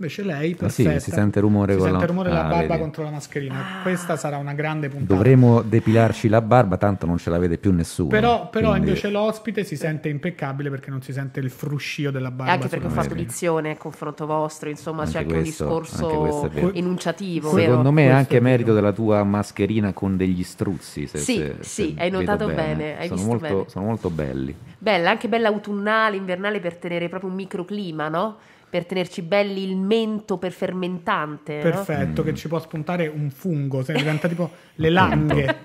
Invece lei, perfetta. Ah, sì, si sente rumore si con sente la... rumore ah, barba vedi. contro la mascherina. Ah. Questa sarà una grande puntata. Dovremmo depilarci la barba, tanto non ce la vede più nessuno. Però, però quindi... invece l'ospite si sente impeccabile perché non si sente il fruscio della barba. E anche perché fa audizione a confronto vostro, insomma anche c'è anche questo, un discorso enunciativo. Secondo vero? me è anche merito della tua mascherina con degli struzzi. Se, sì, se, sì, se hai notato bene. bene. Hai sono, molto, bene. sono molto belli. Bella, anche bella autunnale, invernale per tenere proprio un microclima, no? per tenerci belli il mento per fermentante. Perfetto, no? che mm. ci può spuntare un fungo, se diventa tipo le langhe.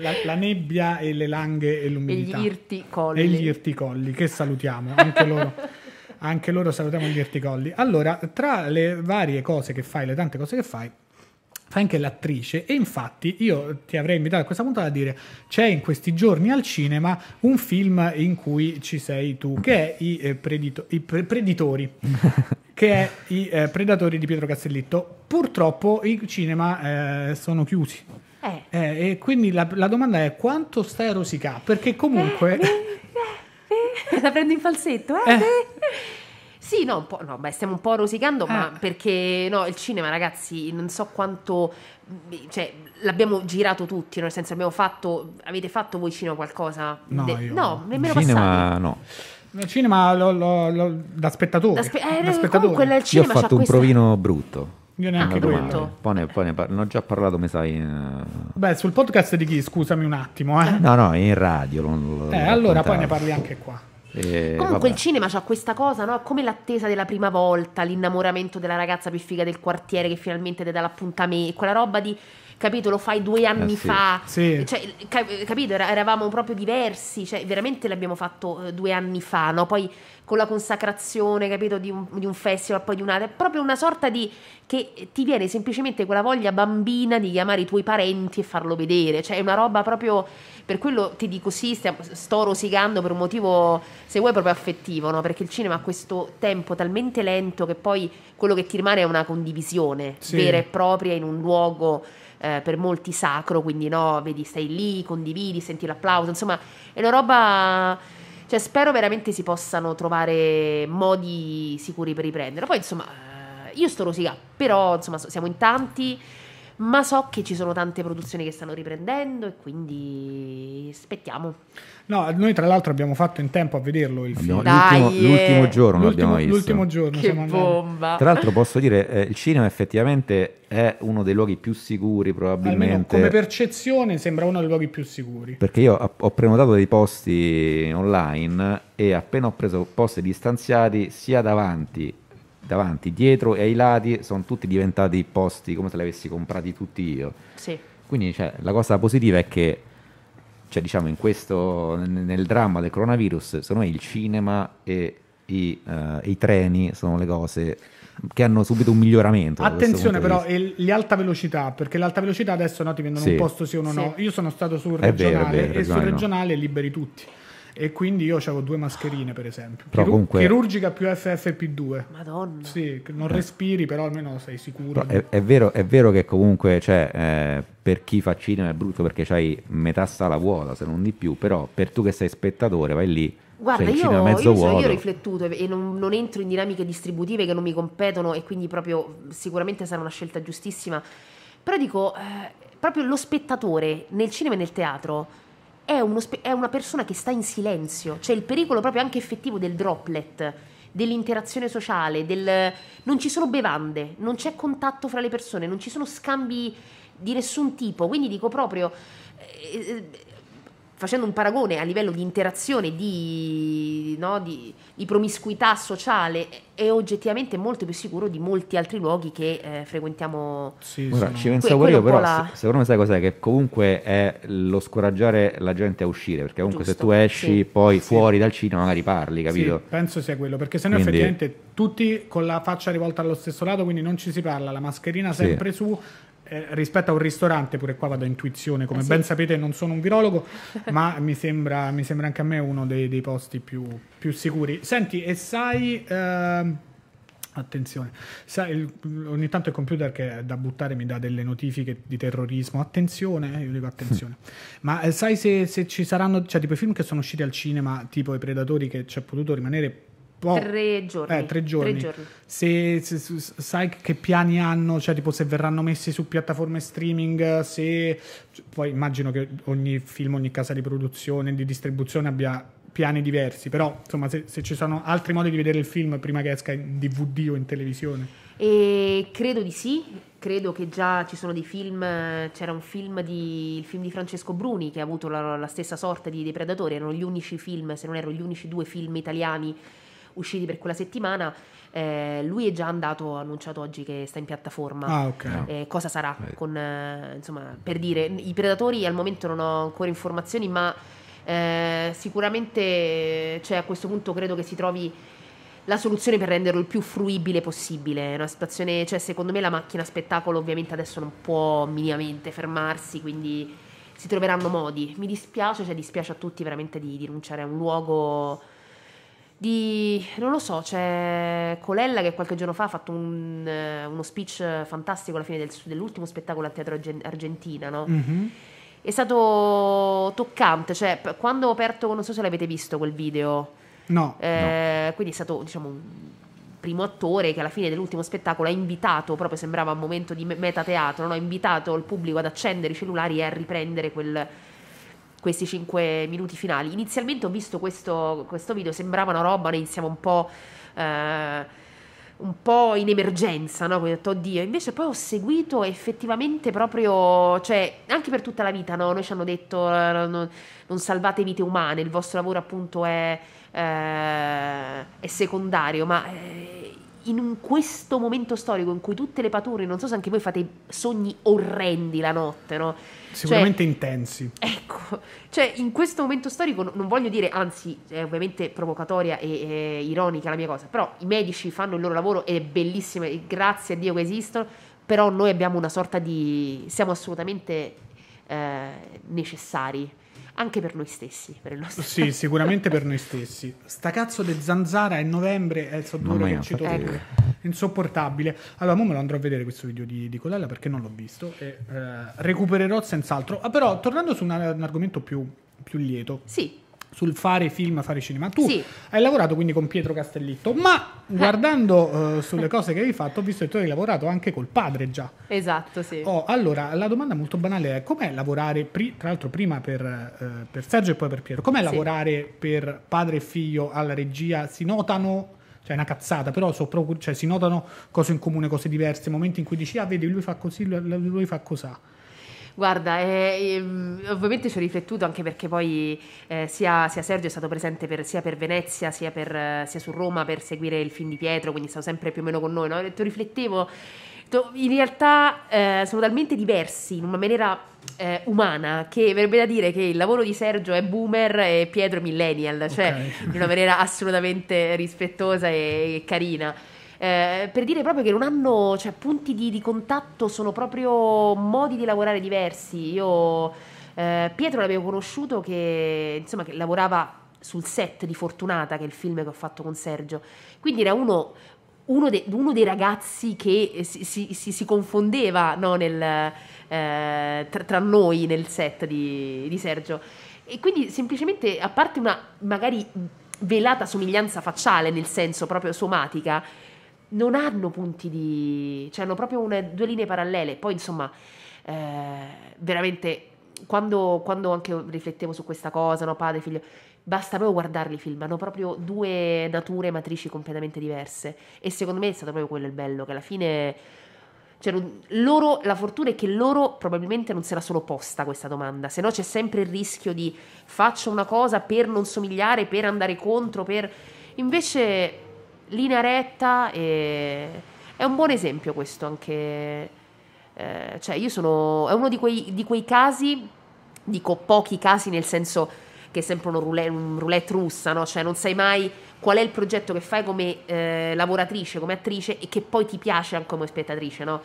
la, la, nebbia e le langhe e l'umidità. E gli irti colli. E gli irti colli, che salutiamo, anche loro. Anche loro salutiamo gli irticolli. Allora, tra le varie cose che fai, le tante cose che fai, fa anche l'attrice e infatti io ti avrei invitato a questa puntata a dire c'è in questi giorni al cinema un film in cui ci sei tu che è i, eh, predito- i pre- preditori <laughs> che è i eh, predatori di Pietro Castellitto purtroppo i cinema eh, sono chiusi eh. Eh, e quindi la, la, domanda è quanto stai a rosicà perché comunque eh, <laughs> la prendo in falsetto eh? Sì, no, no beh, stiamo un po' rosicando, ah. ma perché no, il cinema, ragazzi, non so quanto. Cioè, l'abbiamo girato tutti, nel senso abbiamo fatto. Avete fatto voi cinema qualcosa? No, De- no nemmeno cinema, passato. no. Il cinema lo, lo, lo, da spettatore. Da, spe- eh, da spettatore. Io ho fatto un questa... provino brutto. Io neanche brutto. Poi ne, poi ne, par- ne ho già parlato, mi sai. In... Eh. Beh, sul podcast di chi? Scusami un attimo. Eh. No, no, in radio. L- eh, allora poi ne parli anche qua. E, eh, Comunque vabbè. il cinema ha questa cosa, no? Come l'attesa della prima volta, l'innamoramento della ragazza più figa del quartiere che finalmente te dà l'appuntamento, quella roba di capito? Lo fai due anni eh sì. fa, sì. Cioè, capito? eravamo proprio diversi, cioè, veramente l'abbiamo fatto eh, due anni fa, no? Poi con la consacrazione, capito, di un, di un festival, poi di un'altra, è proprio una sorta di che ti viene semplicemente quella voglia bambina di chiamare i tuoi parenti e farlo vedere, cioè è una roba proprio per quello ti dico sì, stiamo, sto rosicando per un motivo se vuoi proprio affettivo, no? Perché il cinema ha questo tempo talmente lento che poi quello che ti rimane è una condivisione sì. vera e propria in un luogo eh, per molti sacro, quindi no, vedi, stai lì, condividi, senti l'applauso, insomma, è una roba... Cioè, spero veramente si possano trovare modi sicuri per riprendere. Poi, insomma, eh, io sto rosicando, però, insomma, siamo in tanti ma so che ci sono tante produzioni che stanno riprendendo e quindi aspettiamo. No, noi tra l'altro abbiamo fatto in tempo a vederlo il film. L'ultimo, eh. l'ultimo, giorno l'ultimo, l'abbiamo visto. L'ultimo giorno, che bomba! Tra l'altro posso dire, eh, il cinema effettivamente è uno dei luoghi più sicuri probabilmente. Almeno come percezione sembra uno dei luoghi più sicuri. Perché io ho prenotato dei posti online e appena ho preso posti distanziati sia davanti davanti, dietro e ai lati sono tutti diventati posti come se li avessi comprati tutti io. Sì. Quindi cioè, la cosa positiva è che cioè, diciamo, questo, nel dramma del coronavirus, secondo me il cinema e i, uh, i treni sono le cose che hanno subito un miglioramento. Attenzione però, il, l'alta velocità, perché l'alta velocità adesso no, ti vendono sì. un posto sì o no. Sì. Io sono stato sul regionale vero, vero, e sul regionale no. liberi tutti. E quindi io avevo due mascherine, per esempio. Chiru- comunque... Chirurgica più FFP2. Madonna. Sì, non respiri, però almeno sei sicuro. È, è, vero, è, vero, che comunque cioè, eh, per chi fa cinema è brutto perché c'hai metà sala vuota, se non di più, però per tu che sei spettatore vai lì. Guarda, cioè, mezzo io, so, io, ho riflettuto e non, non, entro in dinamiche distributive che non mi competono e quindi proprio sicuramente sarà una scelta giustissima. Però dico, eh, proprio lo spettatore nel cinema e nel teatro è, spe- è, una persona che sta in silenzio, cioè il pericolo proprio anche effettivo del droplet, dell'interazione sociale, del... non ci sono bevande, non c'è contatto fra le persone, non ci sono scambi di nessun tipo, quindi dico proprio eh, eh, facendo un paragone a livello di interazione, di, no, di, di, promiscuità sociale, è oggettivamente molto più sicuro di molti altri luoghi che eh, frequentiamo. Sì, Ora, sì. ci pensavo pure io, però la... secondo me sai cos'è? Che comunque è lo scoraggiare la gente a uscire, perché comunque Giusto, se tu esci sì. poi sì. fuori dal cinema magari parli, capito? penso sia quello, perché sennò quindi... effettivamente tutti con la faccia rivolta allo stesso lato, quindi non ci si parla, la mascherina sempre su, eh, rispetto a un ristorante, pure qua vado a intuizione, come eh sì. ben sapete non sono un virologo, <laughs> ma mi, sembra, mi, sembra, anche a me uno dei, dei posti più, più, sicuri. Senti, e sai... Ehm, attenzione, sai, il, ogni tanto il computer che è da buttare mi dà delle notifiche di terrorismo, attenzione, eh, io dico attenzione, <laughs> ma eh, sai se, se, ci saranno, cioè tipo i film che sono usciti al cinema, tipo I Predatori, che ci è potuto rimanere Oh, tre, giorni. Eh, tre giorni. Tre giorni. Se, se, se, sai che piani hanno, cioè tipo se verranno messi su piattaforme streaming, se poi immagino che ogni film, ogni casa di produzione, di distribuzione abbia piani diversi, però insomma se, se ci sono altri modi di vedere il film prima che esca in DVD o in televisione. E credo di sì, credo che già ci sono dei film, c'era un film di, film di Francesco Bruni che ha avuto la, la stessa sorte di Dei erano gli unici film, se non erano gli unici due film italiani usciti per quella settimana. Eh, lui è già andato, ha annunciato oggi che sta in piattaforma. Ah, okay. Ah. eh, cosa sarà? Con, eh, insomma, per dire, i predatori al momento non ho ancora informazioni, ma eh, sicuramente cioè, a questo punto credo che si trovi la soluzione per renderlo il più fruibile possibile. Una situazione, cioè, secondo me la macchina spettacolo ovviamente adesso non può minimamente fermarsi, quindi si troveranno modi. Mi dispiace, cioè dispiace a tutti veramente di rinunciare a un luogo di, non lo so, c'è Colella che qualche giorno fa ha fatto un, eh, uno speech fantastico alla fine del, dell'ultimo spettacolo al Teatro Argentina, no? Mm-hmm. È stato toccante, cioè quando ho aperto, non so se l'avete visto quel video. No. Eh, no. Quindi è stato, diciamo, un primo attore che alla fine dell'ultimo spettacolo ha invitato, proprio sembrava un momento di metateatro, no? ha invitato il pubblico ad accendere i cellulari e a riprendere quel questi 5 minuti finali. Inizialmente ho visto questo, questo video, sembrava una roba, noi siamo un po'... Eh, un po' in emergenza, no? Quindi ho detto, oddio, invece poi ho seguito effettivamente proprio, cioè, anche per tutta la vita, no? Noi ci hanno detto, eh, non, non salvate vite umane, il vostro lavoro appunto è, eh, è secondario, ma eh, in questo momento storico in cui tutte le pature, non so se anche voi fate sogni orrendi la notte, no? Cioè, Sicuramente cioè, intensi. Ecco, cioè in questo momento storico non voglio dire, anzi è ovviamente provocatoria e, e ironica la mia cosa, però i medici fanno il loro lavoro ed è bellissimo, e grazie a Dio che esistono, però noi abbiamo una sorta di... siamo assolutamente eh, necessari anche per noi stessi. Per sì, <laughs> sicuramente per noi stessi. Sta cazzo di zanzara è novembre è il sodduro che Ecco. Insopportabile. Allora, mo me lo andrò a vedere questo video di, di Colella perché non l'ho visto e eh, recupererò senz'altro. Ah, però, tornando su un, un argomento più, più lieto. Sì sul fare film, fare cinema. Tu sì. hai lavorato quindi con Pietro Castellitto, ma eh. guardando uh, sulle cose che hai fatto, ho visto che tu hai lavorato anche col padre già. Esatto, sì. Oh, allora, la domanda molto banale è com'è lavorare, pri- tra l'altro prima per, uh, per, Sergio e poi per Pietro, com'è sì. lavorare per padre e figlio alla regia? Si notano cioè è una cazzata, però so proprio, cioè, si notano cose in comune, cose diverse, momenti in cui dici, ah vedi, lui fa così, lui, fa cos'ha. Guarda, eh, ehm, ovviamente ci ho riflettuto anche perché poi eh, sia, sia, Sergio è stato presente per, sia per Venezia sia, per, sia su Roma per seguire il film di Pietro, quindi stavo sempre più o meno con noi. No? Ho detto, riflettevo in realtà eh, sono talmente diversi in una maniera eh, umana che verrebbe da dire che il lavoro di Sergio è boomer e Pietro è millennial, cioè okay. in una maniera assolutamente rispettosa e, e carina eh, per dire proprio che non hanno cioè, punti di, di contatto, sono proprio modi di lavorare diversi. Io eh, Pietro l'avevo conosciuto che, insomma, che lavorava sul set di Fortunata, che è il film che ho fatto con Sergio. Quindi era uno uno, de, uno, dei ragazzi che si, si, si, si confondeva no, nel, eh, tra, tra, noi nel set di, di, Sergio. E quindi semplicemente, a parte una magari velata somiglianza facciale, nel senso proprio somatica, non hanno punti di... cioè hanno proprio una, due linee parallele. Poi insomma, eh, veramente, quando, quando, anche riflettevo su questa cosa, no, padre, figlio, basta proprio guardarli i film, hanno proprio due nature matrici completamente diverse. E secondo me è stato proprio quello il bello, che alla fine... Cioè, loro, la fortuna è che loro probabilmente non se la sono posta questa domanda, se no c'è sempre il rischio di faccio una cosa per non somigliare, per andare contro, per... Invece linea retta e è un buon esempio questo anche, eh, cioè io sono, è uno di quei, di quei, casi, dico pochi casi nel senso che è sempre roulette, un roulette russa, no? cioè non sai mai qual è il progetto che fai come eh, lavoratrice, come attrice e che poi ti piace anche come spettatrice, no?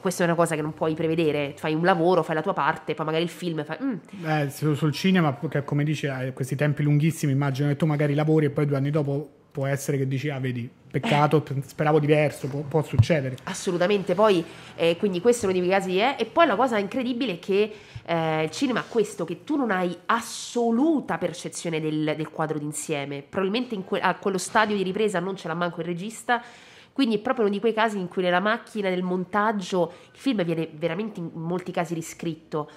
questa è una cosa che non puoi prevedere. Fai un lavoro, fai la tua parte, poi magari il film. Fai... Mm. Eh, sul cinema, come dici, hai questi tempi lunghissimi. Immagino che tu magari lavori e poi due anni dopo può essere che dici, ah vedi, peccato, eh. speravo diverso, può, può, succedere. Assolutamente, poi eh, quindi questo è uno dei casi è. Eh, e poi la cosa incredibile è che eh, il cinema ha questo, che tu non hai assoluta percezione del, del quadro d'insieme, probabilmente que- a quello stadio di ripresa non ce l'ha manco il regista, quindi è proprio uno di quei casi in cui nella macchina del montaggio il film viene veramente in molti casi riscritto.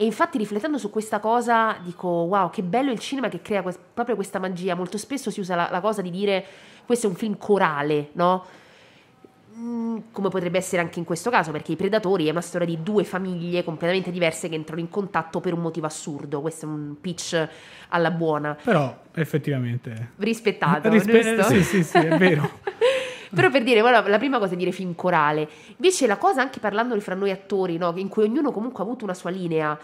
E infatti riflettendo su questa cosa dico wow che bello il cinema che crea que- proprio questa magia, molto spesso si usa la, la cosa di dire questo è un film corale, no? Mm, come potrebbe essere anche in questo caso, perché I Predatori è una storia di due famiglie completamente diverse che entrano in contatto per un motivo assurdo. Questo è un pitch alla buona. Però effettivamente. Rispettato. <laughs> Rispe- giusto? Sì, sì, sì, è vero. <laughs> Però per dire, la, la prima cosa è dire film corale. Invece la cosa, anche parlandoli fra noi attori, no, in cui ognuno comunque ha avuto una sua linea,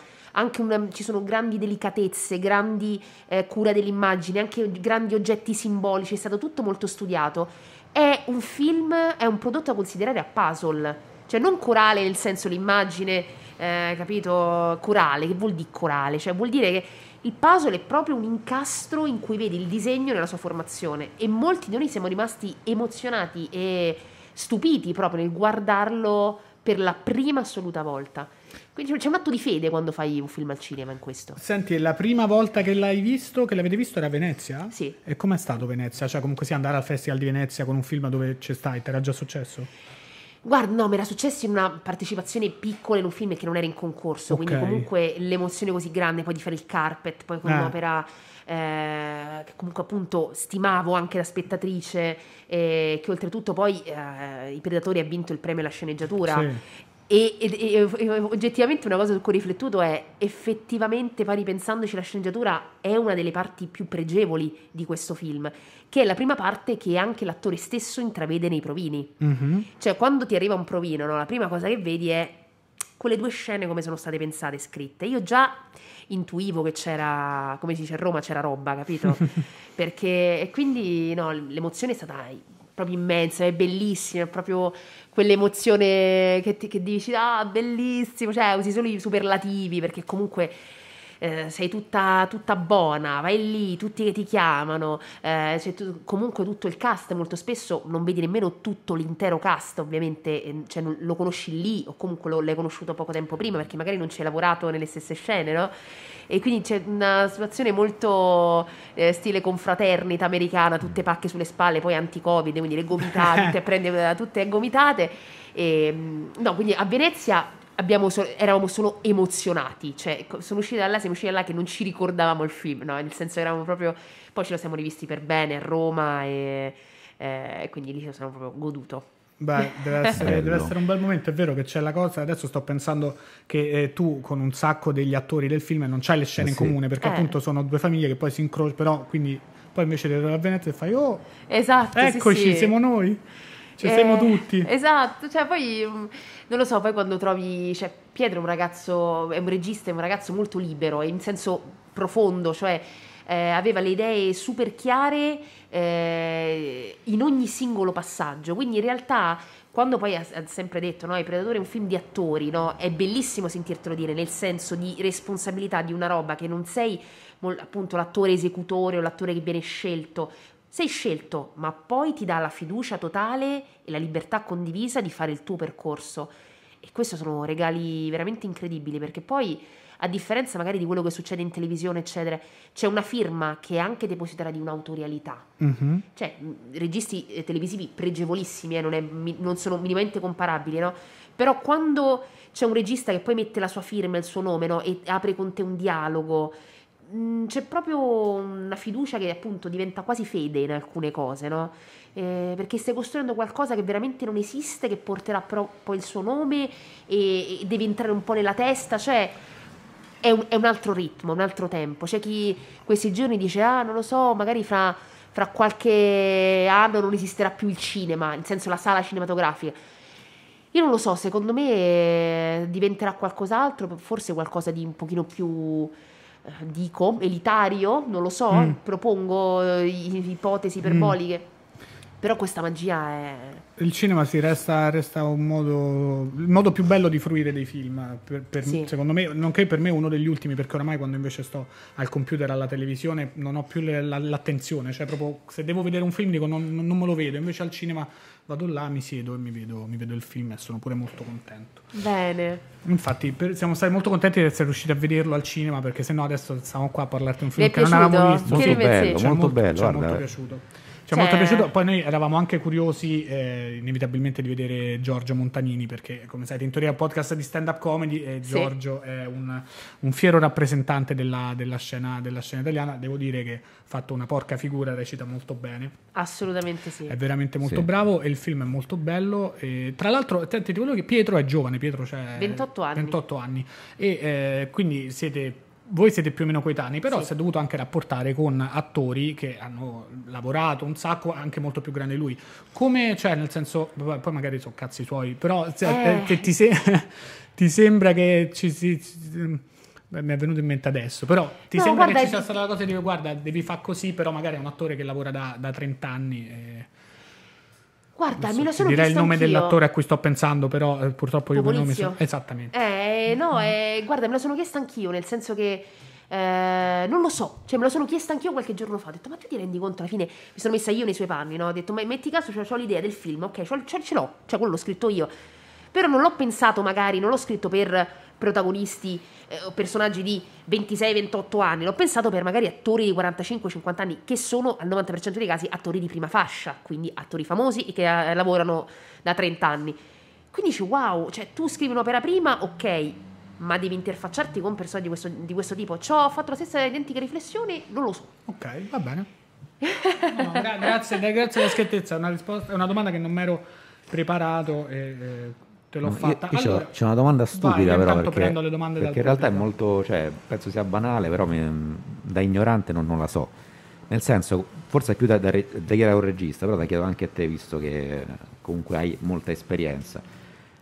una, ci sono grandi delicatezze, grandi eh, cura dell'immagine, anche grandi oggetti simbolici, è stato tutto molto studiato. È un film, è un prodotto da considerare a puzzle, cioè non corale nel senso l'immagine eh, capito, corale, che vuol dire corale? Cioè vuol dire che il puzzle è proprio un incastro in cui vedi il disegno nella sua formazione e molti di noi siamo rimasti emozionati e stupiti proprio nel guardarlo per la prima assoluta volta. Quindi c'è un atto di fede quando fai un film al cinema in questo. Senti, la prima volta che l'hai visto, che l'avete visto era a Venezia? Sì. E com'è stato Venezia? Cioè comunque sì, andare al Festival di Venezia con un film dove c'è stai, ti era già successo? Guarda, no, mi era successo in una partecipazione piccola in un film che non era in concorso, okay. quindi comunque l'emozione così grande poi di fare il carpet, poi con ah. un'opera eh, che comunque appunto stimavo anche da spettatrice, eh, che oltretutto poi eh, I Predatori ha vinto il premio alla sceneggiatura. Sì e, e, e, oggettivamente una cosa su cui ho riflettuto è effettivamente, pari pensandoci, la sceneggiatura è una delle parti più pregevoli di questo film, che è la prima parte che anche l'attore stesso intravede nei provini. Mm-hmm. Cioè, quando ti arriva un provino, no, la prima cosa che vedi è quelle due scene come sono state pensate, e scritte. Io già intuivo che c'era, come si dice a Roma, c'era roba, capito? <laughs> Perché, e quindi, no, l'emozione è stata proprio immensa, è bellissima, è proprio quell'emozione che, ti, che dici, ah, bellissimo, cioè usi solo i superlativi perché comunque eh, sei tutta, tutta, buona, vai lì, tutti che ti chiamano, eh, cioè, tu, comunque tutto il cast, molto spesso non vedi nemmeno tutto l'intero cast, ovviamente cioè, lo conosci lì o comunque lo, l'hai conosciuto poco tempo prima perché magari non ci hai lavorato nelle stesse scene, no? e quindi c'è una situazione molto eh, stile confraternita americana, tutte pacche sulle spalle, poi anti-covid, quindi le gomitate, <laughs> tutte, prende, eh, tutte gomitate. E, ehm, no, quindi a Venezia so- eravamo solo emozionati, cioè sono usciti da là, siamo usciti da là che non ci ricordavamo il film, no? nel senso eravamo proprio, poi ce lo siamo rivisti per bene a Roma e eh, quindi lì sono proprio goduto. Beh, deve essere, deve essere, un bel momento, è vero che c'è la cosa, adesso sto pensando che eh, tu con un sacco degli attori del film non c'hai le scene eh sì. in comune, perché eh. appunto sono due famiglie che poi si incrociano, però quindi poi invece ti a Venezia e fai oh, esatto, eccoci, sì, sì. siamo noi. Ci cioè, siamo eh, tutti. Esatto, cioè poi mm, non lo so, poi quando trovi, cioè Pietro è un ragazzo, è un regista, è un ragazzo molto libero, in senso profondo, cioè eh, aveva le idee super chiare eh, in ogni singolo passaggio, quindi in realtà quando poi ha, sempre detto, no, I Predatore è un film di attori, no? È bellissimo sentirtelo dire, nel senso di responsabilità di una roba che non sei appunto l'attore esecutore o l'attore che viene scelto, sei scelto, ma poi ti dà la fiducia totale e la libertà condivisa di fare il tuo percorso. E questi sono regali veramente incredibili perché poi a differenza magari di quello che succede in televisione, eccetera, c'è una firma che è anche depositata di un'autorialità. Mm-hmm. Cioè, mm, registi eh, televisivi pregevolissimi, eh, non, è, non, sono minimamente comparabili, no? Però quando c'è un regista che poi mette la sua firma, il suo nome, no? E apre con te un dialogo, mm, c'è proprio una fiducia che appunto diventa quasi fede in alcune cose, no? Eh, perché stai costruendo qualcosa che veramente non esiste, che porterà però poi il suo nome e, e deve entrare un po' nella testa, cioè è un, è un, altro ritmo, un altro tempo. C'è chi questi giorni dice, ah, non lo so, magari fra, fra qualche anno non esisterà più il cinema, nel senso la sala cinematografica. Io non lo so, secondo me eh, diventerà qualcos'altro, forse qualcosa di un pochino più eh, dico elitario, non lo so, mm. propongo eh, ipotesi mm. iperboliche. Mm. Però questa magia è... Il cinema si resta, resta un modo, il modo più bello di fruire dei film, per, per, sì. secondo me, nonché per me uno degli ultimi, perché oramai quando invece sto al computer, alla televisione, non ho più le, la, l'attenzione, cioè proprio se devo vedere un film dico non, non, me lo vedo, invece al cinema vado là, mi siedo e mi vedo, mi vedo il film e sono pure molto contento. Bene. Infatti per, siamo stati molto contenti di essere riusciti a vederlo al cinema, perché sennò adesso stiamo qua a parlarti di un film che non avevamo visto. Molto bello, cioè, molto bello, cioè, molto piaciuto. Ci è molto cioè piaciuto. Poi noi eravamo anche curiosi, eh, inevitabilmente, di vedere Giorgio Montanini, perché come sai, in teoria è un podcast di stand-up comedy e sì. Giorgio è un, un fiero rappresentante della, della, scena, della, scena, italiana. Devo dire che ha fatto una porca figura, recita molto bene. Assolutamente sì. È veramente molto sì. bravo e il film è molto bello. E, tra l'altro, attenti, quello che Pietro è giovane, Pietro c'è cioè, 28 anni. 28 anni. E eh, quindi siete voi siete più o meno coetanei, però sì. si è dovuto anche rapportare con attori che hanno lavorato un sacco, anche molto più grande di lui. Come, cioè, nel senso, poi magari sono cazzi suoi, però se, cioè, eh. ti, se, <laughs> ti, sembra che ci si... Mi è venuto in mente adesso, però ti no, sembra guarda, che ci sia stata la cosa di dire, guarda, devi fare così, però magari è un attore che lavora da, da 30 anni. E... Eh. Guarda, so, me lo sono Direi il nome anch'io. dell'attore a cui sto pensando, però eh, purtroppo io Popolizio. per nome Esattamente. Eh, no, mm. eh, guarda, me lo sono chiesta anch'io, nel senso che eh, non lo so, cioè me lo sono chiesta anch'io qualche giorno fa. Ho detto, ma tu ti rendi conto alla fine? Mi sono messa io nei suoi panni, no? Ho detto, ma metti caso, cioè, ho l'idea del film, ok, ce l'ho, cioè quello l'ho scritto io. Però non l'ho pensato magari, non l'ho scritto per protagonisti eh, o personaggi di 26-28 anni, l'ho pensato per magari attori di 45-50 anni che sono al 90% dei casi attori di prima fascia, quindi attori famosi e che eh, lavorano da 30 anni. Quindi dici wow, cioè tu scrivi un'opera prima, ok, ma devi interfacciarti con persone di questo, di questo tipo. Ciò ho fatto la stessa identica riflessione, non lo so. Ok, va bene. No, gra- grazie, grazie alla schiettezza, una, una domanda che non mi ero preparato e eh, te l'ho no, fatta. Io, io allora, c'è una domanda stupida, vai, però. Perché, perché in realtà è molto, cioè, penso sia banale, però mi, da ignorante non, non, la so. Nel senso, forse è più da, da, da chiedere a un regista, però la chiedo anche a te, visto che comunque hai molta esperienza.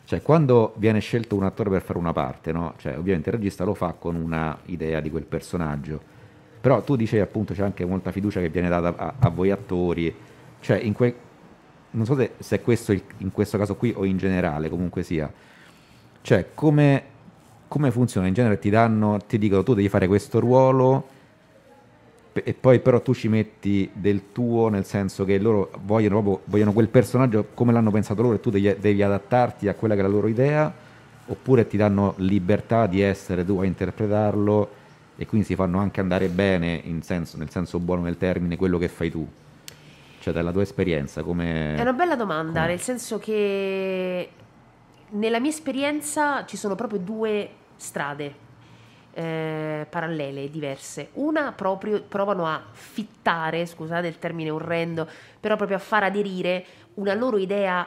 Cioè, quando viene scelto un attore per fare una parte, no? cioè, ovviamente il regista lo fa con una idea di quel personaggio. Però tu dicevi appunto c'è anche molta fiducia che viene data a, a voi attori. Cioè, in quel non so se, è questo il, in questo caso qui o in generale comunque sia, cioè come, come funziona? In genere ti danno, ti dicono tu devi fare questo ruolo e poi però tu ci metti del tuo, nel senso che loro vogliono, proprio, vogliono quel personaggio come l'hanno pensato loro e tu devi, devi, adattarti a quella che è la loro idea, oppure ti danno libertà di essere tu a interpretarlo e quindi si fanno anche andare bene senso, nel senso buono del termine quello che fai tu. Cioè, dalla tua esperienza, come... È una bella domanda, come... nel senso che nella mia esperienza ci sono proprio due strade eh, parallele, diverse. Una proprio provano a fittare, scusate il termine orrendo, però proprio a far aderire una loro idea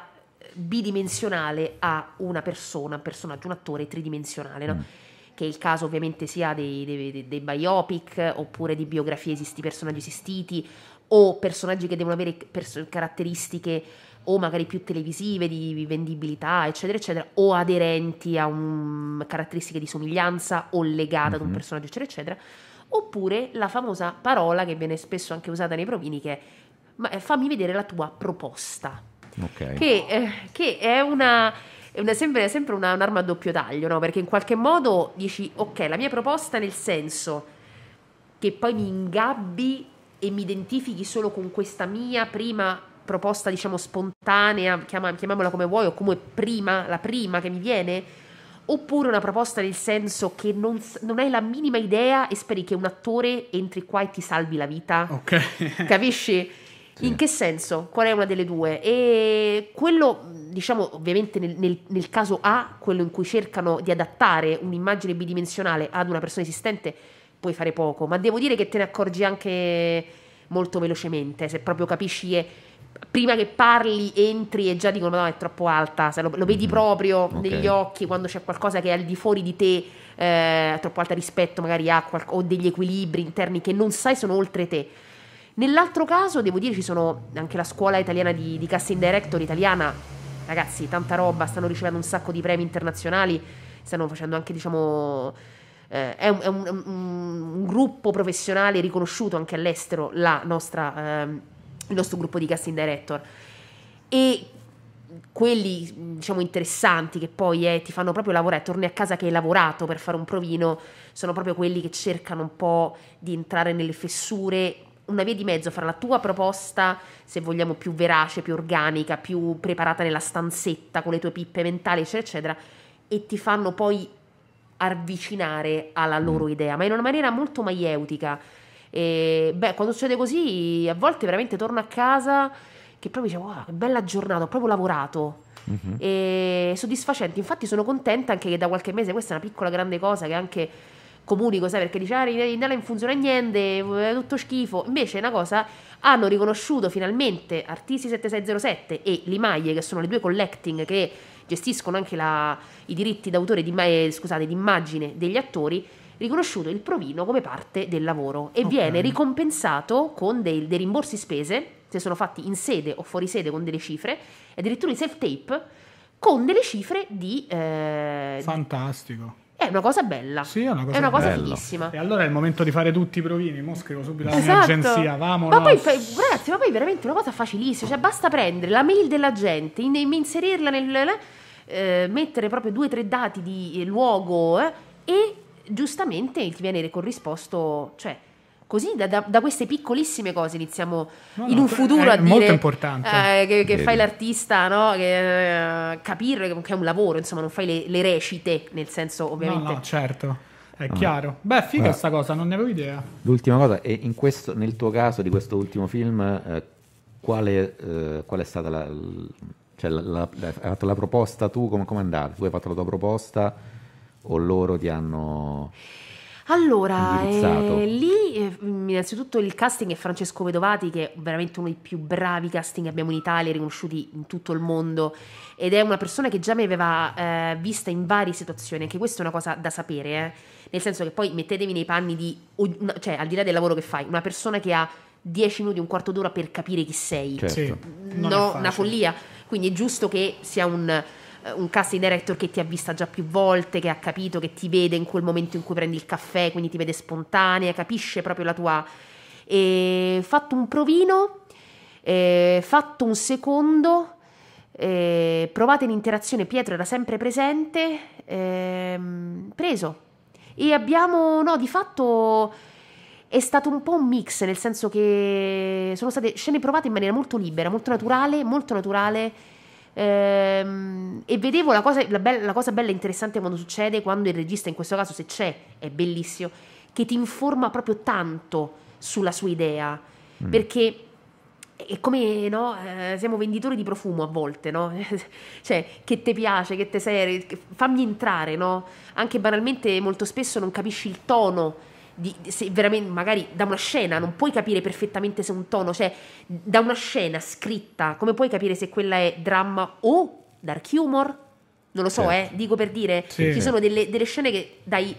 bidimensionale a una persona, un personaggio, un attore tridimensionale, no? mm. Che è il caso ovviamente sia dei, dei, dei, dei biopic oppure di biografie di personaggi esistiti o personaggi che devono avere pers- caratteristiche o magari più televisive di vendibilità, eccetera, eccetera, o aderenti a un, caratteristiche di somiglianza o legate mm-hmm. ad un mhm. personaggio, eccetera, eccetera, oppure la famosa parola che viene spesso anche usata nei provini che è ma, eh, fammi vedere la tua proposta, okay. che, eh, che è una è sempre, sempre una, un'arma a doppio taglio, no? Perché in qualche modo dici, ok, la mia proposta nel senso che poi mi ingabbi e mi identifichi solo con questa mia prima proposta, diciamo, spontanea, chiamiamola come vuoi, o come prima, la prima che mi viene, oppure una proposta nel senso che non, non, hai la minima idea e speri che un attore entri qua e ti salvi la vita. Ok. <laughs> Capisci? Sì. In che senso? Qual è una delle due? E quello, diciamo, ovviamente nel, nel, nel caso A, quello in cui cercano di adattare un'immagine bidimensionale ad una persona esistente, puoi fare poco, ma devo dire che te ne accorgi anche molto velocemente, se proprio capisci e prima che parli entri e già dicono no è troppo alta, lo, lo, vedi mm. proprio okay. negli occhi quando c'è qualcosa che è al di fuori di te, eh, troppo alta rispetto magari a qual- o degli equilibri interni che non sai sono oltre te. Nell'altro caso devo dire ci sono anche la scuola italiana di, di casting director italiana, ragazzi tanta roba, stanno ricevendo un sacco di premi internazionali, stanno facendo anche diciamo eh, è, un, è un, un, gruppo professionale riconosciuto anche all'estero, nostra, ehm, il nostro gruppo di casting director. E quelli diciamo interessanti che poi eh, ti fanno proprio lavorare, torni a casa che hai lavorato per fare un provino, sono proprio quelli che cercano un po' di entrare nelle fessure, una via di mezzo fra la tua proposta, se vogliamo più verace, più organica, più preparata nella stanzetta con le tue pippe mentali, eccetera, eccetera, e ti fanno poi avvicinare alla mm. loro idea, ma in una maniera molto maieutica. E, beh, quando succede così, a volte veramente torno a casa che proprio dicevo, wow, che bella giornata, ho proprio lavorato. Mm-hmm. E soddisfacenti, infatti sono contenta anche che da qualche mese, questa è una piccola grande cosa che anche comunico, sai, perché dice, ah, Rinella non funziona niente, è tutto schifo. Invece è una cosa, hanno riconosciuto finalmente Artisti 7607 e Limaglie, che sono le due collecting che gestiscono anche la, i diritti d'autore di, eh, scusate, d'immagine degli attori, riconosciuto il provino come parte del lavoro e okay. viene ricompensato con dei, dei, rimborsi spese, se sono fatti in sede o fuori sede con delle cifre, addirittura i self-tape con delle cifre di... Eh, Fantastico è una cosa bella. Sì, è una cosa, è una cosa fighissima. E allora è il momento di fare tutti i provini. Mo scrivo subito alla esatto. mia agenzia. Vamo. Ma poi, ragazzi, ma poi veramente una cosa facilissima. Cioè, basta prendere la mail della gente, inserirla nel. Eh, mettere proprio due o tre dati di eh, luogo eh, e giustamente ti viene corrisposto. Cioè, Così da, da, da, queste piccolissime cose iniziamo no, in un futuro eh, a dire... molto importante. Eh, che, che fai l'artista, no? che, eh, capire che è un lavoro, insomma, non fai le, le recite, nel senso ovviamente... No, no certo. È no. chiaro. Beh, figa Guarda, sta cosa, non ne avevo idea. L'ultima cosa, e questo, nel tuo caso di questo ultimo film, eh, quale, eh, qual è stata la... Cioè, la, la, hai fatto la proposta tu, come è andata? Tu hai fatto la tua proposta o loro ti hanno... Allora, eh, lì eh, innanzitutto il casting è Francesco Vedovati che è veramente uno dei più bravi casting che abbiamo in Italia, riconosciuti in tutto il mondo ed è una persona che già mi aveva eh, vista in varie situazioni, anche questa è una cosa da sapere, eh. nel senso che poi mettetevi nei panni di, cioè al di là del lavoro che fai, una persona che ha 10 minuti, un quarto d'ora per capire chi sei, certo. sì, no, una follia, quindi è giusto che sia un eh, un casting director che ti ha vista già più volte, che ha capito, che ti vede in quel momento in cui prendi il caffè, quindi ti vede spontanea, capisce proprio la tua... E fatto un provino, eh, fatto un secondo, eh, provate l'interazione, Pietro era sempre presente, ehm, preso. E abbiamo, no, di fatto è stato un po' un mix, nel senso che sono state scene provate in maniera molto libera, molto naturale, molto naturale Ehm, e vedevo la cosa, la, bella, la cosa bella e interessante quando succede, quando il regista, in questo caso se c'è, è bellissimo, che ti informa proprio tanto sulla sua idea. Mm. Perché è come, no? Eh, siamo venditori di profumo a volte, no? <laughs> cioè, che ti piace, che ti serve, fammi entrare, no? Anche banalmente molto spesso non capisci il tono di, se veramente magari da una scena non puoi capire perfettamente se un tono, cioè da una scena scritta, come puoi capire se quella è dramma o dark humor? Non lo so, certo. eh, dico per dire, sì. ci sono delle, delle scene che dai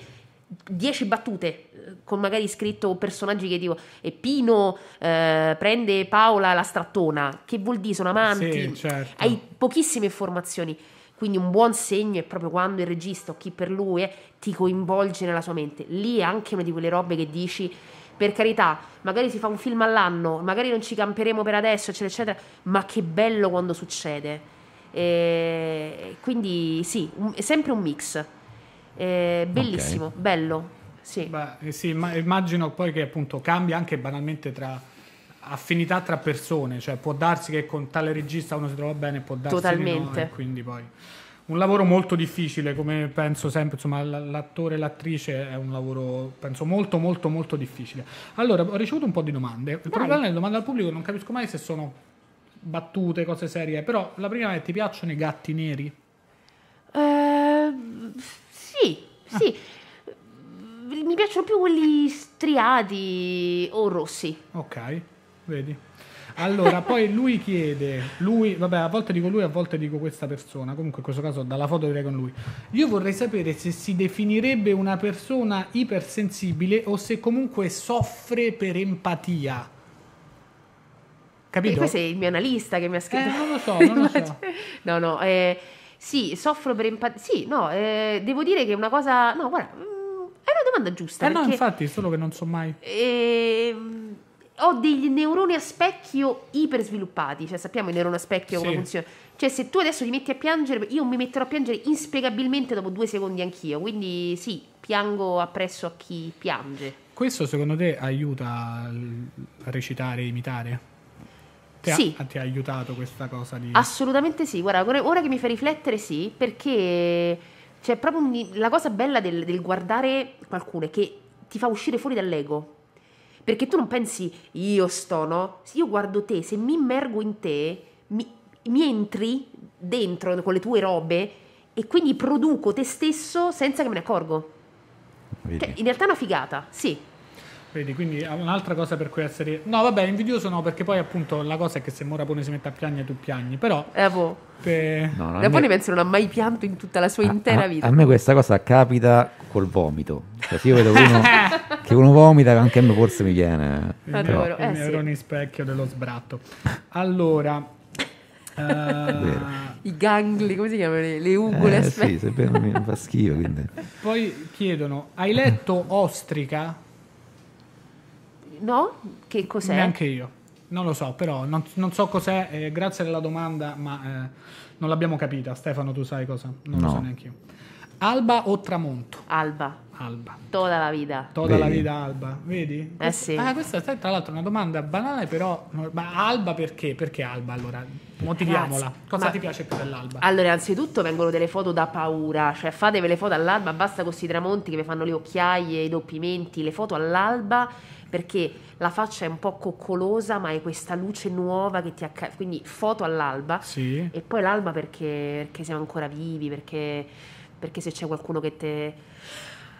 10 battute eh, con magari scritto personaggi che dico e Pino eh, prende Paola la strattona che vuol dire sono amanti sì, certo. hai pochissime informazioni quindi un buon segno è proprio quando il regista o chi per lui è ti coinvolge nella sua mente. Lì è anche una di quelle robe che dici per carità, magari si fa un film all'anno, magari non ci camperemo per adesso, eccetera, eccetera, ma che bello quando succede. E quindi sì, un, è sempre un mix. E bellissimo, okay. bello. Sì. Beh, eh sì, immagino poi che appunto cambia anche banalmente tra affinità tra persone, cioè può darsi che con tale regista uno si trova bene, può darsi Totalmente. No, quindi poi un lavoro molto difficile, come penso sempre, insomma, l'attore e l'attrice è un lavoro, penso, molto, molto, molto difficile. Allora, ho ricevuto un po' di domande. Il Vai. problema delle domande al pubblico non capisco mai se sono battute, cose serie, però la prima è ti piacciono i gatti neri? Uh, sì, ah. sì. Mi piacciono più quelli striati o rossi. Ok vedi? Allora, poi lui chiede, lui, vabbè, a volte dico lui, a volte dico questa persona, comunque in questo caso dalla foto direi con lui. Io vorrei sapere se si definirebbe una persona ipersensibile o se comunque soffre per empatia. Capito? E questo è il mio analista che mi ha scritto. Eh, non lo so, non lo so. <laughs> no, no, eh, sì, soffro per empatia. Sì, no, eh, devo dire che è una cosa... No, guarda, mm, è una domanda giusta. Eh no, infatti, solo che non so mai. Ehm ho dei neuroni a specchio ipersviluppati, cioè sappiamo il neurone a specchio sì. come funziona. Cioè se tu adesso ti metti a piangere, io mi metterò a piangere inspiegabilmente dopo due secondi anch'io, quindi sì, piango appresso a chi piange. Questo secondo te aiuta a recitare, imitare? sì. ha, ti ha aiutato questa cosa di... Assolutamente sì, guarda, ora che mi fai riflettere sì, perché c'è cioè, proprio un, la cosa bella del, del guardare qualcuno è che ti fa uscire fuori dall'ego perché tu non pensi io sto, no? Se io guardo te, se mi immergo in te, mi, mi entri dentro con le tue robe e quindi produco te stesso senza che me ne accorgo. Vedi. Che cioè, in realtà è una figata, sì. Vedi, quindi un'altra cosa per cui essere... No, vabbè, invidioso no, perché poi appunto la cosa è che se Morapone si mette a piangere tu piagni, però... Eh, boh. Pe... No, no, Morapone me... penso non ha mai pianto in tutta la sua intera a, vita. A me questa cosa capita col vomito. Cioè, se io vedo uno... <laughs> che uno vomita, anche a me forse mi viene. Adoro, eh, sì. un specchio dello sbratto. Allora, Uh, <laughs> I gangli, come si chiamano? Le, le ugole. Eh, sì, se bene mi fa schifo. Quindi. Poi chiedono, hai letto Ostrica? No, che cos'è? Neanche io, non lo so, però non, non so cos'è, eh, grazie della domanda, ma eh, non l'abbiamo capita. Stefano, tu sai cosa? Non no. lo so neanche io. Alba o tramonto? Alba. Alba. Toda la vita. Toda Vedi. la vita Alba, vedi? Eh sì. Ah, questa è tra l'altro una domanda banale, però ma Alba perché? Perché Alba allora? Motiviamola. Ragazzi, Cosa ma... ti piace più dell'alba? Allora, innanzitutto vengono delle foto da paura, cioè fatevi le foto all'alba, basta con questi tramonti che vi fanno le occhiaie, i doppimenti, le foto all'alba perché la faccia è un po' coccolosa, ma è questa luce nuova che ti accade. Quindi foto all'alba. Sì. E poi l'alba perché, perché siamo ancora vivi, perché, perché se c'è qualcuno che te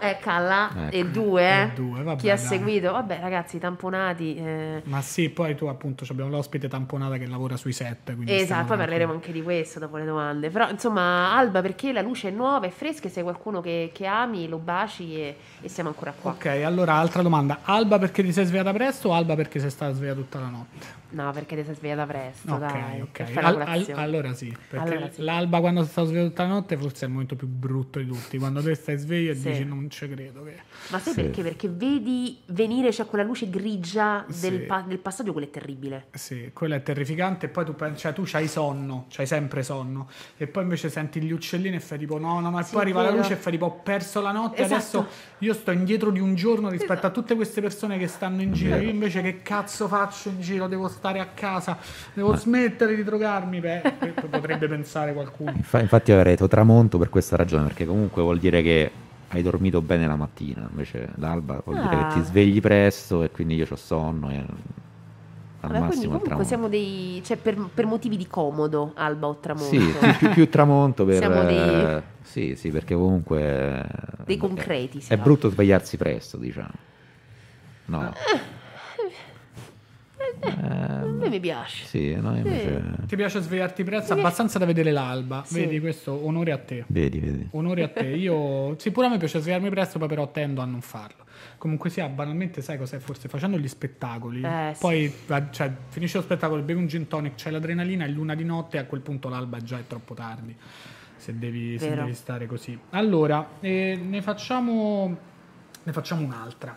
è Calla ecco. e due, e eh? due vabbè, chi ha dai. seguito, vabbè ragazzi, tamponati. Eh. Ma sì, poi tu appunto abbiamo l'ospite tamponata che lavora sui set. Esatto, poi parleremo anche di questo dopo le domande. Però insomma, Alba, perché la luce è nuova, e fresca, sei qualcuno che, che ami, lo baci e, e, siamo ancora qua. Ok, allora altra domanda. Alba perché ti sei svegliata presto o Alba perché sei stata svegliata tutta la notte? No, perché ti sei svegliata presto, okay, dai, okay. Al, al, allora sì, perché allora sì. l'alba quando sei stato sveglio tutta la notte forse è il momento più brutto di tutti, quando te stai sveglio e sì. dici non non ci credo. Che... Ma sai sì. perché? Perché vedi venire, c'è cioè, quella luce grigia del, sì. pa- del, passaggio, quella è terribile. Sì, quella è terrificante e poi tu, cioè, tu hai sonno, hai sempre sonno e poi invece senti gli uccellini e fai tipo no, no, ma sì, poi arriva vero. la luce e fai tipo ho perso la notte, esatto. adesso io sto indietro di un giorno rispetto esatto. a tutte queste persone che stanno in giro, io invece che cazzo faccio in giro, devo stare a casa, devo ma... smettere di drogarmi, beh, potrebbe pensare qualcuno. Infatti avrei detto tramonto per questa ragione, perché comunque vuol dire che hai dormito bene la mattina, invece l'alba vuol ah. che ti ah. svegli presto e quindi io ho sonno e al Vabbè, massimo comunque siamo dei cioè per, per, motivi di comodo alba o tramonto sì, più, più, più tramonto per siamo dei... Eh, sì sì perché comunque dei concreti è, è brutto svegliarsi presto diciamo no eh. Eh, a me mi piace. Sì, no, invece... Ti piace svegliarti presto abbastanza da vedere l'alba. Sì. Vedi, questo onore a te. Vedi, vedi. Onore a te. Io, sì, pure a me piace svegliarmi presto, poi però tendo a non farlo. Comunque sia, banalmente sai cos'è? Forse facendo gli spettacoli, eh, poi sì. cioè, finisce lo spettacolo, bevi un gin tonic, c'è l'adrenalina, è l'una di notte e a quel punto l'alba già è troppo tardi. Se devi, se devi stare così. Allora, eh, ne, facciamo, ne facciamo un'altra,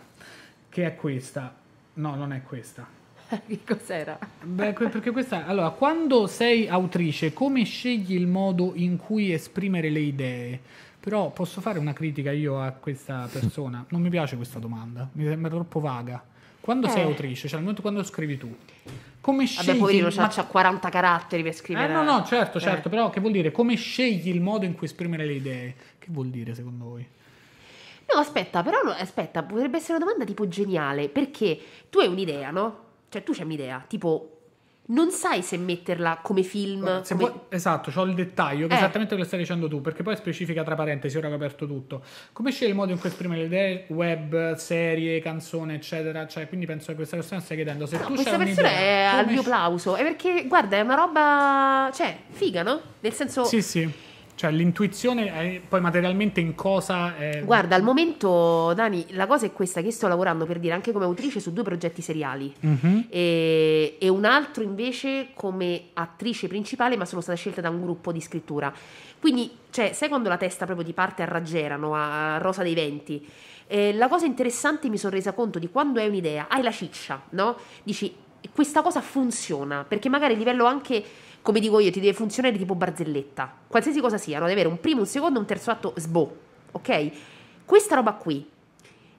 che è questa. No, non è questa. <laughs> che cos'era? Beh, perché questa, allora, quando sei autrice, come scegli il modo in cui esprimere le idee? Però posso fare una critica io a questa persona? Non mi piace questa domanda, mi sembra troppo vaga. Quando eh. sei autrice, cioè al momento quando scrivi tu, come Vabbè, scegli... Vabbè, poverino, ma... c'ha 40 caratteri per scrivere. Eh, no, no, certo, eh. certo, eh. però che vuol dire? Come scegli il modo in cui esprimere le idee? Che vuol dire secondo voi? No, aspetta, però aspetta, potrebbe essere una domanda tipo geniale, perché tu hai un'idea, no? cioè tu c'è un'idea, tipo non sai se metterla come film. Se come... Puoi, esatto, ho il dettaglio, che eh. esattamente quello che stai dicendo tu, perché poi specifica tra parentesi, ora che ho aperto tutto. Come scegli il modo in cui esprimere le idee, web, serie, canzone, eccetera, cioè, quindi penso che questa persona stia chiedendo se no, tu questa persona è al mio plauso, è perché guarda, è una roba, cioè, figa, no? Nel senso Sì, sì. Cioè l'intuizione è poi materialmente in cosa... È... Guarda, al momento, Dani, la cosa è questa, che sto lavorando per dire anche come autrice su due progetti seriali mm-hmm. e, e, un altro invece come attrice principale, ma sono stata scelta da un gruppo di scrittura. Quindi, cioè, sai quando la testa proprio ti parte a raggerano, a rosa dei venti? Eh, la cosa interessante mi sono resa conto di quando hai un'idea, hai la ciccia, no? Dici, questa cosa funziona, perché magari a livello anche come dico io, ti deve funzionare tipo barzelletta, qualsiasi cosa sia, no? deve avere un primo, un secondo, un terzo atto, sboh, ok? Questa roba qui,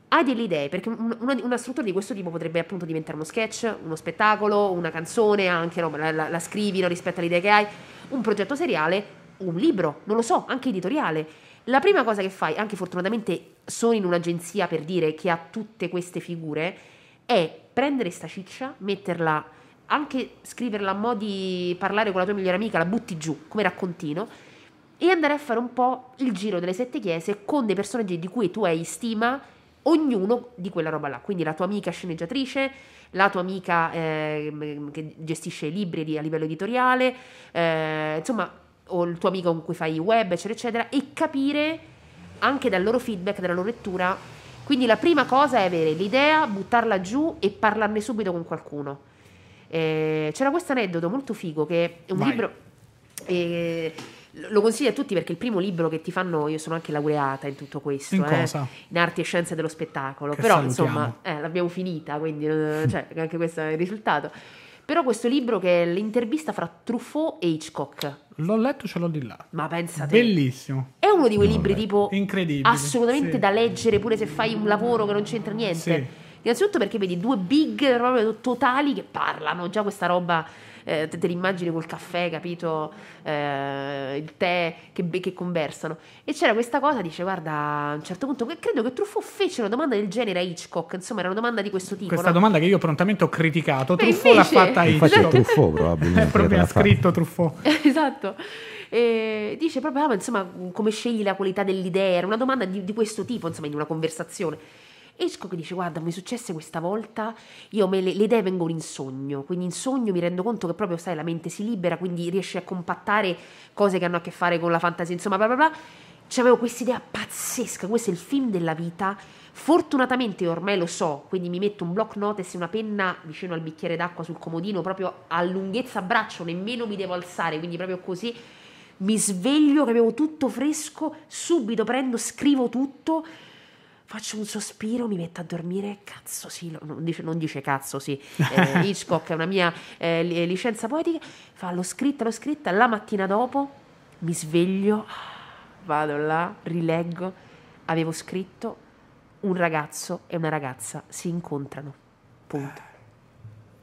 hai delle idee, perché una, una, struttura di questo tipo potrebbe appunto diventare uno sketch, uno spettacolo, una canzone, anche no, la, la, la scrivi no, rispetto alle idee che hai, un progetto seriale, un libro, non lo so, anche editoriale. La prima cosa che fai, anche fortunatamente sono in un'agenzia per dire che ha tutte queste figure, è prendere sta ciccia, metterla anche scriverla a mo' di parlare con la tua migliore amica, la butti giù come raccontino e andare a fare un po' il giro delle sette chiese con dei personaggi di cui tu hai stima ognuno di quella roba là. Quindi la tua amica sceneggiatrice, la tua amica eh, che gestisce i libri a livello editoriale, eh, insomma, o il tuo amico con cui fai web, eccetera, eccetera, e capire anche dal loro feedback, dalla loro lettura. Quindi la prima cosa è avere l'idea, buttarla giù e parlarne subito con qualcuno. Eh, c'era questo aneddoto molto figo che è un Vai. libro... Eh, lo consiglio a tutti perché il primo libro che ti fanno, io sono anche laureata in tutto questo, in, eh, in arti e scienze dello spettacolo, che però salutiamo. insomma eh, l'abbiamo finita, quindi eh, <laughs> cioè, anche questo è il risultato. Però questo libro che è l'intervista fra Truffaut e Hitchcock. L'ho letto, ce l'ho di là. Ma pensate. Bellissimo. È uno di quei libri tipo... Incredibile. Assolutamente sì. da leggere pure se fai un lavoro che non c'entra niente. Sì Innanzitutto perché vedi due big proprio totali che parlano, già questa roba eh, te, te l'immagini col caffè, capito? Eh, il tè che, che, conversano. E c'era questa cosa, dice, guarda, a un certo punto, credo che Truffaut fece una domanda del genere a Hitchcock, insomma era una domanda di questo tipo. Questa no? domanda che io prontamente ho criticato, Beh, Truffaut invece... l'ha fatta Hitchcock. Infatti è Truffaut <laughs> È proprio scritto Truffaut. <laughs> esatto. E dice proprio, ah, ma, insomma, come scegli la qualità dell'idea? Era una domanda di, di questo tipo, insomma, in una conversazione. Esco Hitchcock dice guarda mi è successe questa volta, io me, le, le, idee vengono in sogno, quindi in sogno mi rendo conto che proprio sai la mente si libera, quindi riesce a compattare cose che hanno a che fare con la fantasia, insomma bla bla bla. C'avevo cioè, questa idea pazzesca, questo è il film della vita, fortunatamente ormai lo so, quindi mi metto un block notes e una penna vicino al bicchiere d'acqua sul comodino, proprio a lunghezza braccio, nemmeno mi devo alzare, quindi proprio così mi sveglio che avevo tutto fresco, subito prendo, scrivo tutto faccio un sospiro, mi metto a dormire, cazzo sì, non dice, non dice cazzo sì, <laughs> eh, Hitchcock è una mia eh, eh licenza poetica, fa l'ho scritta, l'ho scritta, la mattina dopo mi sveglio, vado là, rileggo, avevo scritto un ragazzo e una ragazza si incontrano, punto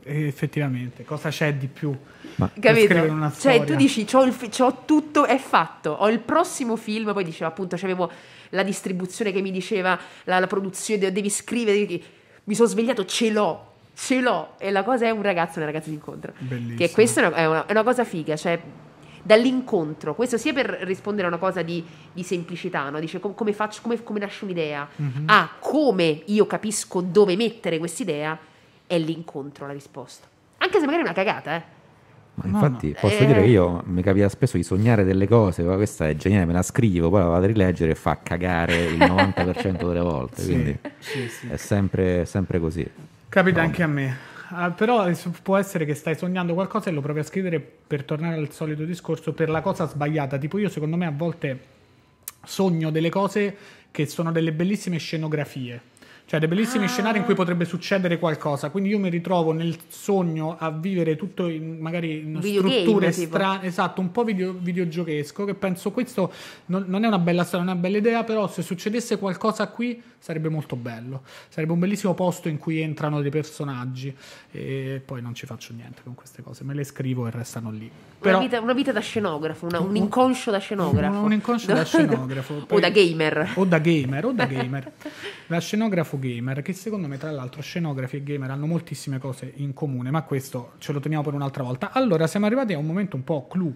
eh, effettivamente cosa c'è di più Ma, capito cioè tu dici c'ho, fi- c'ho, tutto è fatto ho il prossimo film poi dicevo, appunto c'avevo la distribuzione che mi diceva, la, la produzione, devi scrivere, mi sono svegliato, ce l'ho, ce l'ho. E la cosa è un ragazzo, una ragazza d'incontro. Bellissimo. Che questa è una, è una, è una cosa figa, cioè dall'incontro, questo sia per rispondere a una cosa di, di semplicità, no? dice com- come, faccio, come, come nasce un'idea, mm-hmm. a ah, come io capisco dove mettere quest'idea, è l'incontro la risposta. Anche se magari è una cagata, eh. Ma infatti no, posso eh... dire che io mi capita spesso di sognare delle cose, ma questa è geniale, me la scrivo, poi la vado a rileggere e fa cagare il 90% <laughs> delle volte, sì, quindi sì, sì. è sempre, sempre, così. Capita no. anche a me. Uh, però eh, può essere che stai sognando qualcosa e lo provi a scrivere per tornare al solito discorso per la cosa sbagliata. Tipo io secondo me a volte sogno delle cose che sono delle bellissime scenografie cioè, dei bellissimi ah. scenari in cui potrebbe succedere qualcosa. Quindi io mi ritrovo nel sogno a vivere tutto in, magari in Videogame, strutture strane, esatto, un po' video, videogiochesco. Che penso questo non, non, è una bella storia, non è una bella idea, però se succedesse qualcosa qui sarebbe molto bello. Sarebbe un bellissimo posto in cui entrano dei personaggi. E poi non ci faccio niente con queste cose, me le scrivo e restano lì. Però, una, vita, una vita da scenografo, una, un inconscio da scenografo. Un, inconscio da <laughs> scenografo. Poi, o da gamer. O da gamer, o da gamer. <laughs> da scenografo scenografo gamer, che secondo me tra l'altro scenografi e gamer hanno moltissime cose in comune, ma questo ce lo teniamo per un'altra volta. Allora siamo arrivati a un momento un po' clou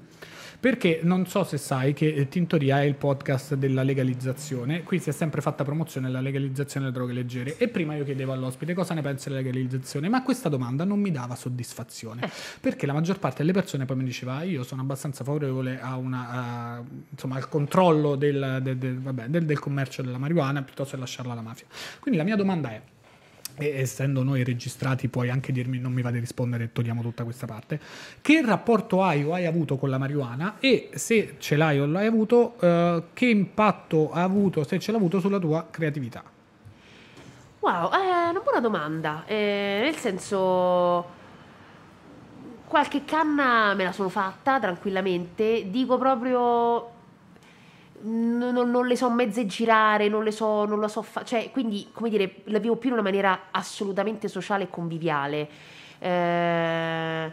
perché non so se sai che eh, Tintoria è il podcast della legalizzazione, qui si è sempre fatta promozione della legalizzazione delle droghe leggere e prima io chiedevo all'ospite cosa ne pensa della legalizzazione, ma questa domanda non mi dava soddisfazione, eh. perché la maggior parte delle persone poi mi diceva ah, io sono abbastanza favorevole a una, a, insomma, al controllo del, del, del, vabbè, del commercio della marijuana piuttosto che lasciarla alla mafia. Quindi la mia domanda è e essendo noi registrati puoi anche dirmi non mi va di rispondere togliamo tutta questa parte che rapporto hai o hai avuto con la marijuana e se ce l'hai o l'hai avuto eh, che impatto ha avuto se ce l'ha avuto sulla tua creatività wow è una buona domanda eh, nel senso qualche canna me la sono fatta tranquillamente dico proprio non, non, le so mezze girare, non le so, non la so fa- cioè, quindi, come dire, la vivo più in una maniera assolutamente sociale e conviviale. Eh,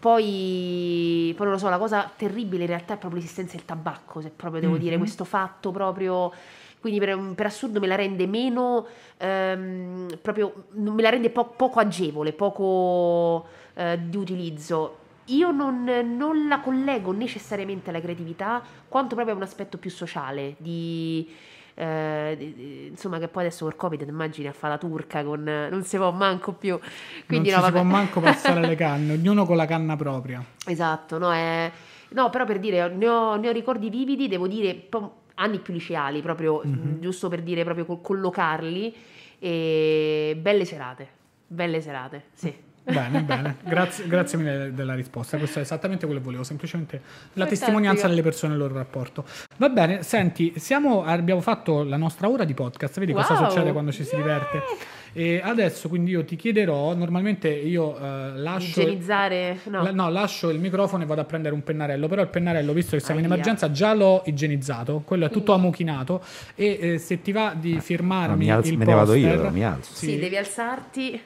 poi, poi, non lo so, la cosa terribile in realtà è proprio l'esistenza del tabacco, se proprio devo mm-hmm. dire questo fatto proprio quindi per, per, assurdo me la rende meno ehm, proprio me la rende po- poco agevole poco eh, di utilizzo io non, non, la collego necessariamente alla creatività quanto proprio a un aspetto più sociale di, eh, di, insomma che poi adesso col covid immagini a fare la turca con non si può manco più quindi non no, si può manco <laughs> passare le canne ognuno con la canna propria esatto no, è, no però per dire ne ho, ne ho, ricordi vividi devo dire anni più liceali proprio mm-hmm. giusto per dire proprio collocarli e belle serate belle serate sì mm. Bene, bene, grazie, grazie, mille della risposta. Questo è esattamente quello che volevo, semplicemente la testimonianza delle persone e il loro rapporto. Va bene, senti, siamo, abbiamo fatto la nostra ora di podcast, vedi wow. cosa succede quando ci si yeah. diverte. E adesso quindi io ti chiederò, normalmente io eh, lascio, no. La, no, lascio il microfono e vado a prendere un pennarello, però il pennarello, visto che siamo Aia. in emergenza, già l'ho igienizzato, quello è tutto ammuchinato e eh, se ti va di firmarmi no, alzo, il me poster, ne vado io, mi alzo. Sì, sì devi alzarti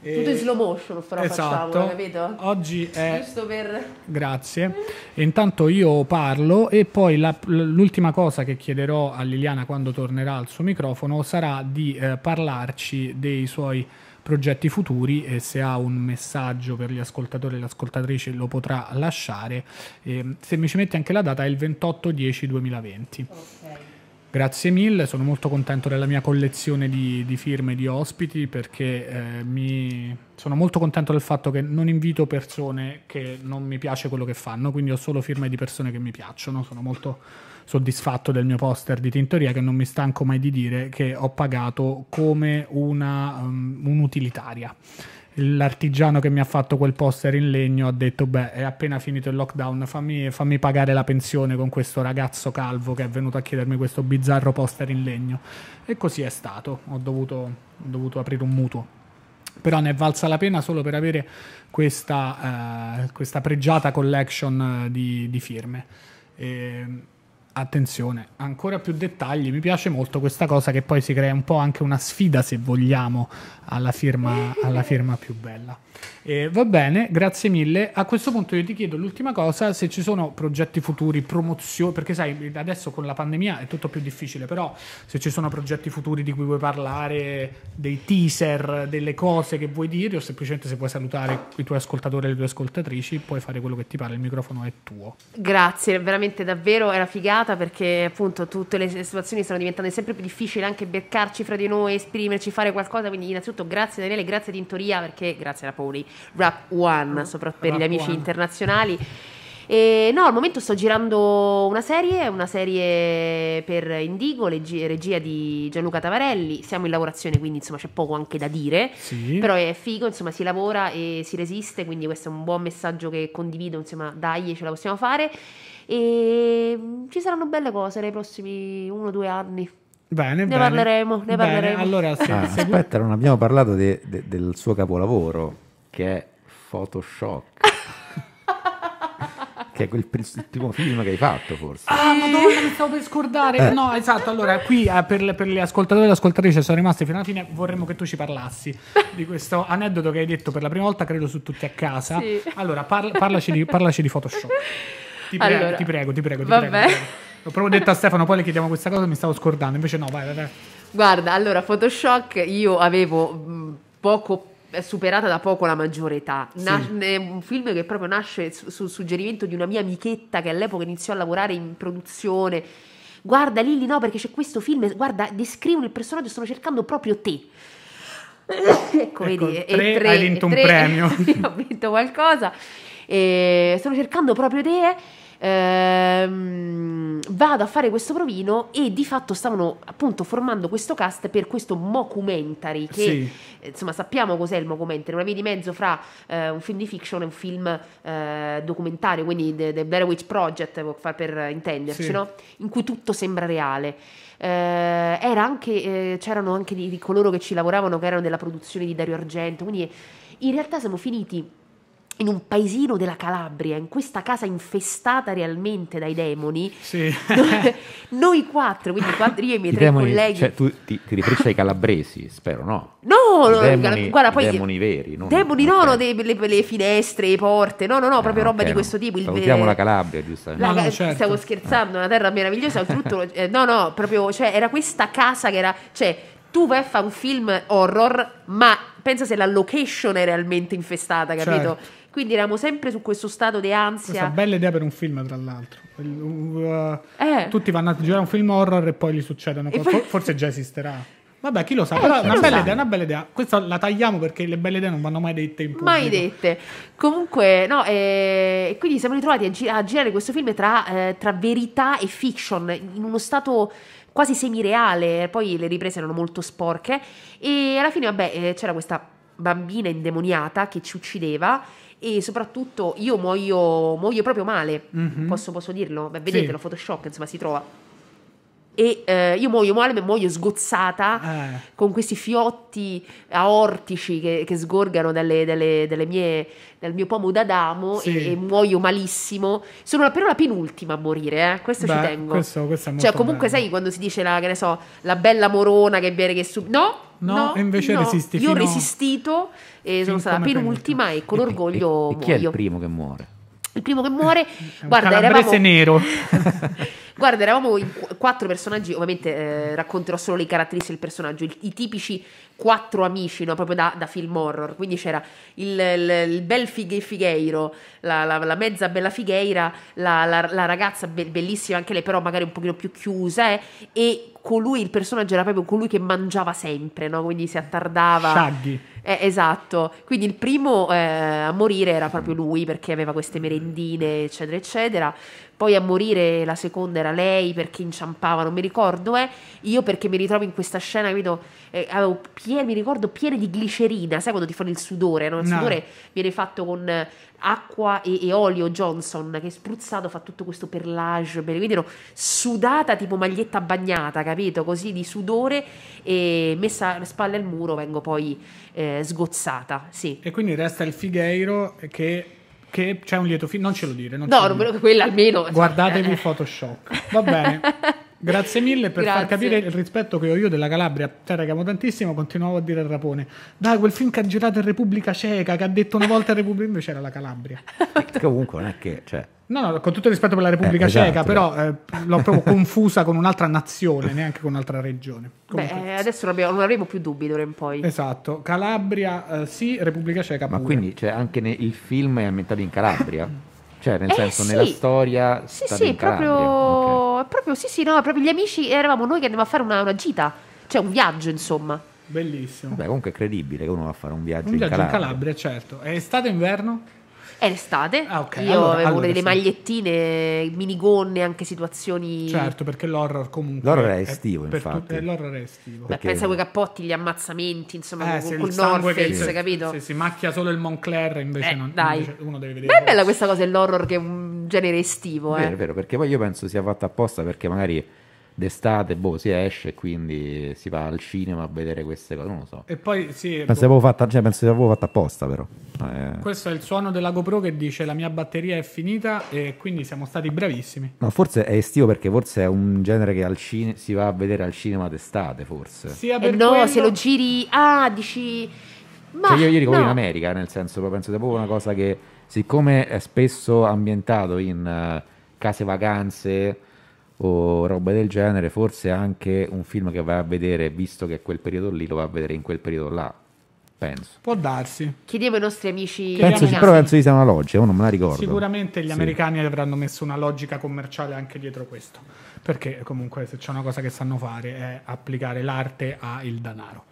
e... Tutto in slow motion però esatto. facciamo, capito? Oggi è... Giusto per... Grazie. intanto io parlo e poi la, l'ultima cosa che chiederò a Liliana quando tornerà al suo microfono sarà di eh, parlarci dei suoi progetti futuri e se ha un messaggio per gli ascoltatori e le ascoltatrici lo potrà lasciare. E ehm, se mi ci metti anche la data è il 28 10 2020. Ok. Grazie mille, sono molto contento della mia collezione di, di firme di ospiti perché eh, mi... sono molto contento del fatto che non invito persone che non mi piace quello che fanno, quindi ho solo firme di persone che mi piacciono, sono molto soddisfatto del mio poster di Tintoria che non mi stanco mai di dire che ho pagato come una, um, un'utilitaria l'artigiano che mi ha fatto quel poster in legno ha detto beh è appena finito il lockdown fammi, fammi, pagare la pensione con questo ragazzo calvo che è venuto a chiedermi questo bizzarro poster in legno e così è stato ho dovuto, ho dovuto aprire un mutuo però ne è valsa la pena solo per avere questa, eh, questa pregiata collection eh, di, di firme e, ehm, attenzione, ancora più dettagli. Mi piace molto questa cosa che poi si crea un po' anche una sfida, se vogliamo, alla firma, alla firma più bella. Eh, va bene, grazie mille. A questo punto io ti chiedo l'ultima cosa, se ci sono progetti futuri, promozioni, perché sai, adesso con la pandemia è tutto più difficile, però se ci sono progetti futuri di cui vuoi parlare, dei teaser, delle cose che vuoi dire o semplicemente se puoi salutare i tuoi ascoltatori e le tue ascoltatrici, puoi fare quello che ti pare, il microfono è tuo. Grazie, veramente davvero è una figata perché appunto tutte le situazioni stanno diventando sempre più difficili anche beccarci fra di noi, esprimerci, fare qualcosa, quindi innanzitutto grazie Daniele, grazie Tintoria perché grazie alla Pauli Rap One, ah, soprattutto per Rap gli amici One. internazionali. E no, al momento sto girando una serie, una serie per Indigo, regia di Gianluca Tavarelli. Siamo in lavorazione, quindi insomma c'è poco anche da dire. Sì. Però è figo, insomma, si lavora e si resiste, quindi questo è un buon messaggio che condivido, insomma, dai, ce la possiamo fare. E mm, ci saranno belle cose nei prossimi uno o due anni. Bene, ne bene. parleremo, ne bene. parleremo. Allora, sì, ah, aspetta, non abbiamo parlato de, de, del suo capolavoro che è Photoshop. <laughs> che è quel primo film che hai fatto forse. Ah, ma dove mi stavo per scordare? Eh. No, esatto, allora qui eh, per, per, gli ascoltatori e le ascoltatrici sono rimasti fino alla fine, vorremmo che tu ci parlassi di questo aneddoto che hai detto per la prima volta, credo su tutti a casa. Sì. Allora, parla, parlaci, di, parlaci, di, Photoshop. Ti, pre- allora, ti prego, ti prego, ti vabbè. prego. L'ho proprio detto a Stefano, poi le chiediamo questa cosa, mi stavo scordando, invece no, vai, vai, vai. Guarda, allora Photoshop io avevo mm, poco è superata da poco la maggiore età. Na- sì. È un film che proprio nasce su- sul suggerimento di una mia amichetta che all'epoca iniziò a lavorare in produzione. Guarda Lilli, no, perché c'è questo film, guarda, descrivono il personaggio, stanno cercando proprio te. <coughs> ecco, ecco, tre, e tre, hai vinto un premio. <laughs> ho vinto qualcosa. E sto cercando proprio te ehm, vado a fare questo provino e di fatto stavano appunto formando questo cast per questo mockumentary che sì. insomma sappiamo cos'è il mockumentary, una via di mezzo fra eh, un film di fiction e un film eh, documentario, quindi The, The Blair Witch Project per intenderci, sì. no? in cui tutto sembra reale. Eh, anche, eh, c'erano anche di, di coloro che ci lavoravano che erano della produzione di Dario Argento, quindi in realtà siamo finiti in un paesino della Calabria, in questa casa infestata realmente dai demoni, sì. noi quattro, quindi quattro, io e i miei I tre demoni, colleghi. Cioè, tu ti, ti riferisci ai calabresi, spero no. No, no demoni, guarda, poi, demoni veri. no? demoni, no, no, de, le, le, finestre, le porte, no, no, no, ah, proprio no, roba okay, di questo tipo. Salutiamo il, la Calabria, giustamente. La, no, certo. Stavo scherzando, una terra meravigliosa, oltretutto, eh, no, no, proprio, cioè, era questa casa che era, cioè, tu vai a fare un film horror, ma pensa se la location è realmente infestata, capito? Certo. Quindi eravamo sempre su questo stato di ansia. Questa bella idea per un film, tra l'altro. Uh, eh. Tutti vanno a girare un film horror e poi gli succedono cose. Forse già esisterà. Vabbè, chi lo sa, eh, però una bella sa. idea, una bella idea. Questa la tagliamo perché le belle idee non vanno mai dette in pubblico. Mai dette. Comunque, no, eh, quindi siamo ritrovati a, gi- a, girare questo film tra, eh, tra verità e fiction, in uno stato quasi semireale, poi le riprese erano molto sporche e alla fine vabbè eh, c'era questa bambina indemoniata che ci uccideva e soprattutto io muoio, muoio proprio male, mm-hmm. posso, posso, dirlo? Beh, vedete, sì. lo Photoshop insomma si trova e eh, io muoio male, muoio sgozzata eh. con questi fiotti aortici che, che sgorgano dalle, dalle, dalle mie, dal mio pomo d'Adamo sì. e, e, muoio malissimo. Sono la, però la penultima a morire, eh? questo Beh, ci tengo. Questo, questo cioè, comunque, bello. sai quando si dice la, so, la bella morona che viene che sub... No, No, no, invece no. resisti. Io ho resistito e sono stata la penultima penultimo. e con orgoglio e, e, chi muoio. è il primo che muore? Il primo che muore, <laughs> guarda, eravamo... nero. <laughs> <laughs> Guarda, eravamo in quattro personaggi, ovviamente eh, racconterò solo le caratteristiche del personaggio, il, i tipici quattro amici, no? proprio da, da, film horror. Quindi c'era il, il, il bel fighe figheiro, la, la, la, mezza bella figheira, la, la ragazza be- bellissima, anche lei però magari un pochino più chiusa, eh? e colui, il personaggio era proprio colui che mangiava sempre, no? quindi si attardava. Shaggy. Eh, esatto, quindi il primo eh, a morire era proprio lui perché aveva queste merendine, eccetera, eccetera poi a morire la seconda era lei perché inciampava, non mi ricordo, eh? io perché mi ritrovo in questa scena, capito, eh, avevo pieno, mi ricordo pieno di glicerina, sai quando ti fanno il sudore, no? Il no. sudore viene fatto con acqua e, e, olio Johnson che spruzzato fa tutto questo perlage, bene, quindi ero sudata tipo maglietta bagnata, capito, così di sudore e messa alle spalle al muro vengo poi eh, sgozzata, sì. E quindi resta il Figueiro che che c'è un lieto fine, non ce lo dire. no, ce quella almeno. Cioè, Guardatevi eh. Photoshop. Va bene. <laughs> Grazie mille per Grazie. far capire il rispetto che ho io della Calabria, terra che amo tantissimo, continuavo a dire il Rapone. Dai, quel film che ha girato in Repubblica Ceca, che ha detto una volta in Repubblica, invece era la Calabria. E comunque non è che... Cioè... No, no, con tutto il rispetto per la Repubblica eh, esatto. Ceca, esatto, però eh, l'ho proprio confusa con un'altra nazione, neanche con un'altra regione. Comunque, Beh, adesso non, abbiamo, non, avremo più dubbi d'ora in poi. Esatto, Calabria eh, sì, Repubblica Ceca Ma quindi cioè, anche ne, il film è ambientato in Calabria? Eh, cioè, nel senso, sì. nella storia... Sì, sì, proprio... Okay proprio, sì, sì, no, proprio gli amici eravamo noi che andavamo a fare una, una gita, cioè un viaggio, insomma. Bellissimo. Beh, comunque è credibile che uno va a fare un viaggio, un viaggio in, Calabria. in Calabria, certo. È estate inverno? È l'estate. Ah, okay. Io allora, avevo allora delle sì. magliettine, minigonne, anche situazioni. Certo, perché l'horror comunque. L'horror è estivo, è infatti. Tu... l'horror è estivo. Beh, perché... pensa a quei cappotti, gli ammazzamenti, insomma, eh, con, con North Face, sì. capito? Se si macchia solo il Montclair, invece eh, non. Dai. Invece uno deve vedere. Ma è bella questa cosa l'horror che è un genere estivo, eh. Vero, vero, perché poi io penso sia fatta apposta perché magari d'estate boh, si esce, e quindi si va al cinema a vedere queste cose. Non lo so. E poi sì. pensavo boh. fatta, cioè, penso fatta apposta, però. Eh. Questo è il suono della GoPro che dice la mia batteria è finita e quindi siamo stati bravissimi. Ma forse è estivo perché forse è un genere che cine- si va a vedere al cinema d'estate, forse. Sia eh, per eh no, quello... se lo giri. Ah, dici. Ma cioè io, io dico no. in America, nel senso, penso sia proprio una cosa che, siccome è spesso ambientato in uh, case vacanze o roba del genere, forse anche un film che vai a vedere, visto che è quel periodo lì, lo va a vedere in quel periodo là. Penso. Può darsi. Chiediamo ai nostri amici. Penso, sì, però penso di sia una logica, non me la ricordo. Sicuramente gli sì. americani avranno messo una logica commerciale anche dietro questo. Perché comunque se c'è una cosa che sanno fare è applicare l'arte al denaro.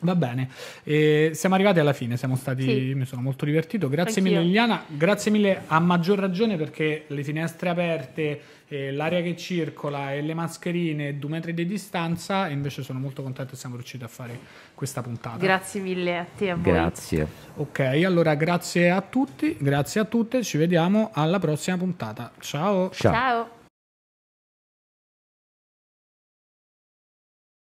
Va bene, e siamo arrivati alla fine, siamo stati, sì. mi sono molto divertito, grazie Anch'io. mille Liliana, grazie mille a maggior ragione perché le finestre aperte, eh, l'aria che circola e le mascherine, due metri di distanza invece sono molto contento che siamo riusciti a fare questa puntata. Grazie mille a te a voi. Grazie. Ok, allora grazie a tutti, grazie a tutte, ci vediamo alla prossima puntata. Ciao. Ciao. Ciao.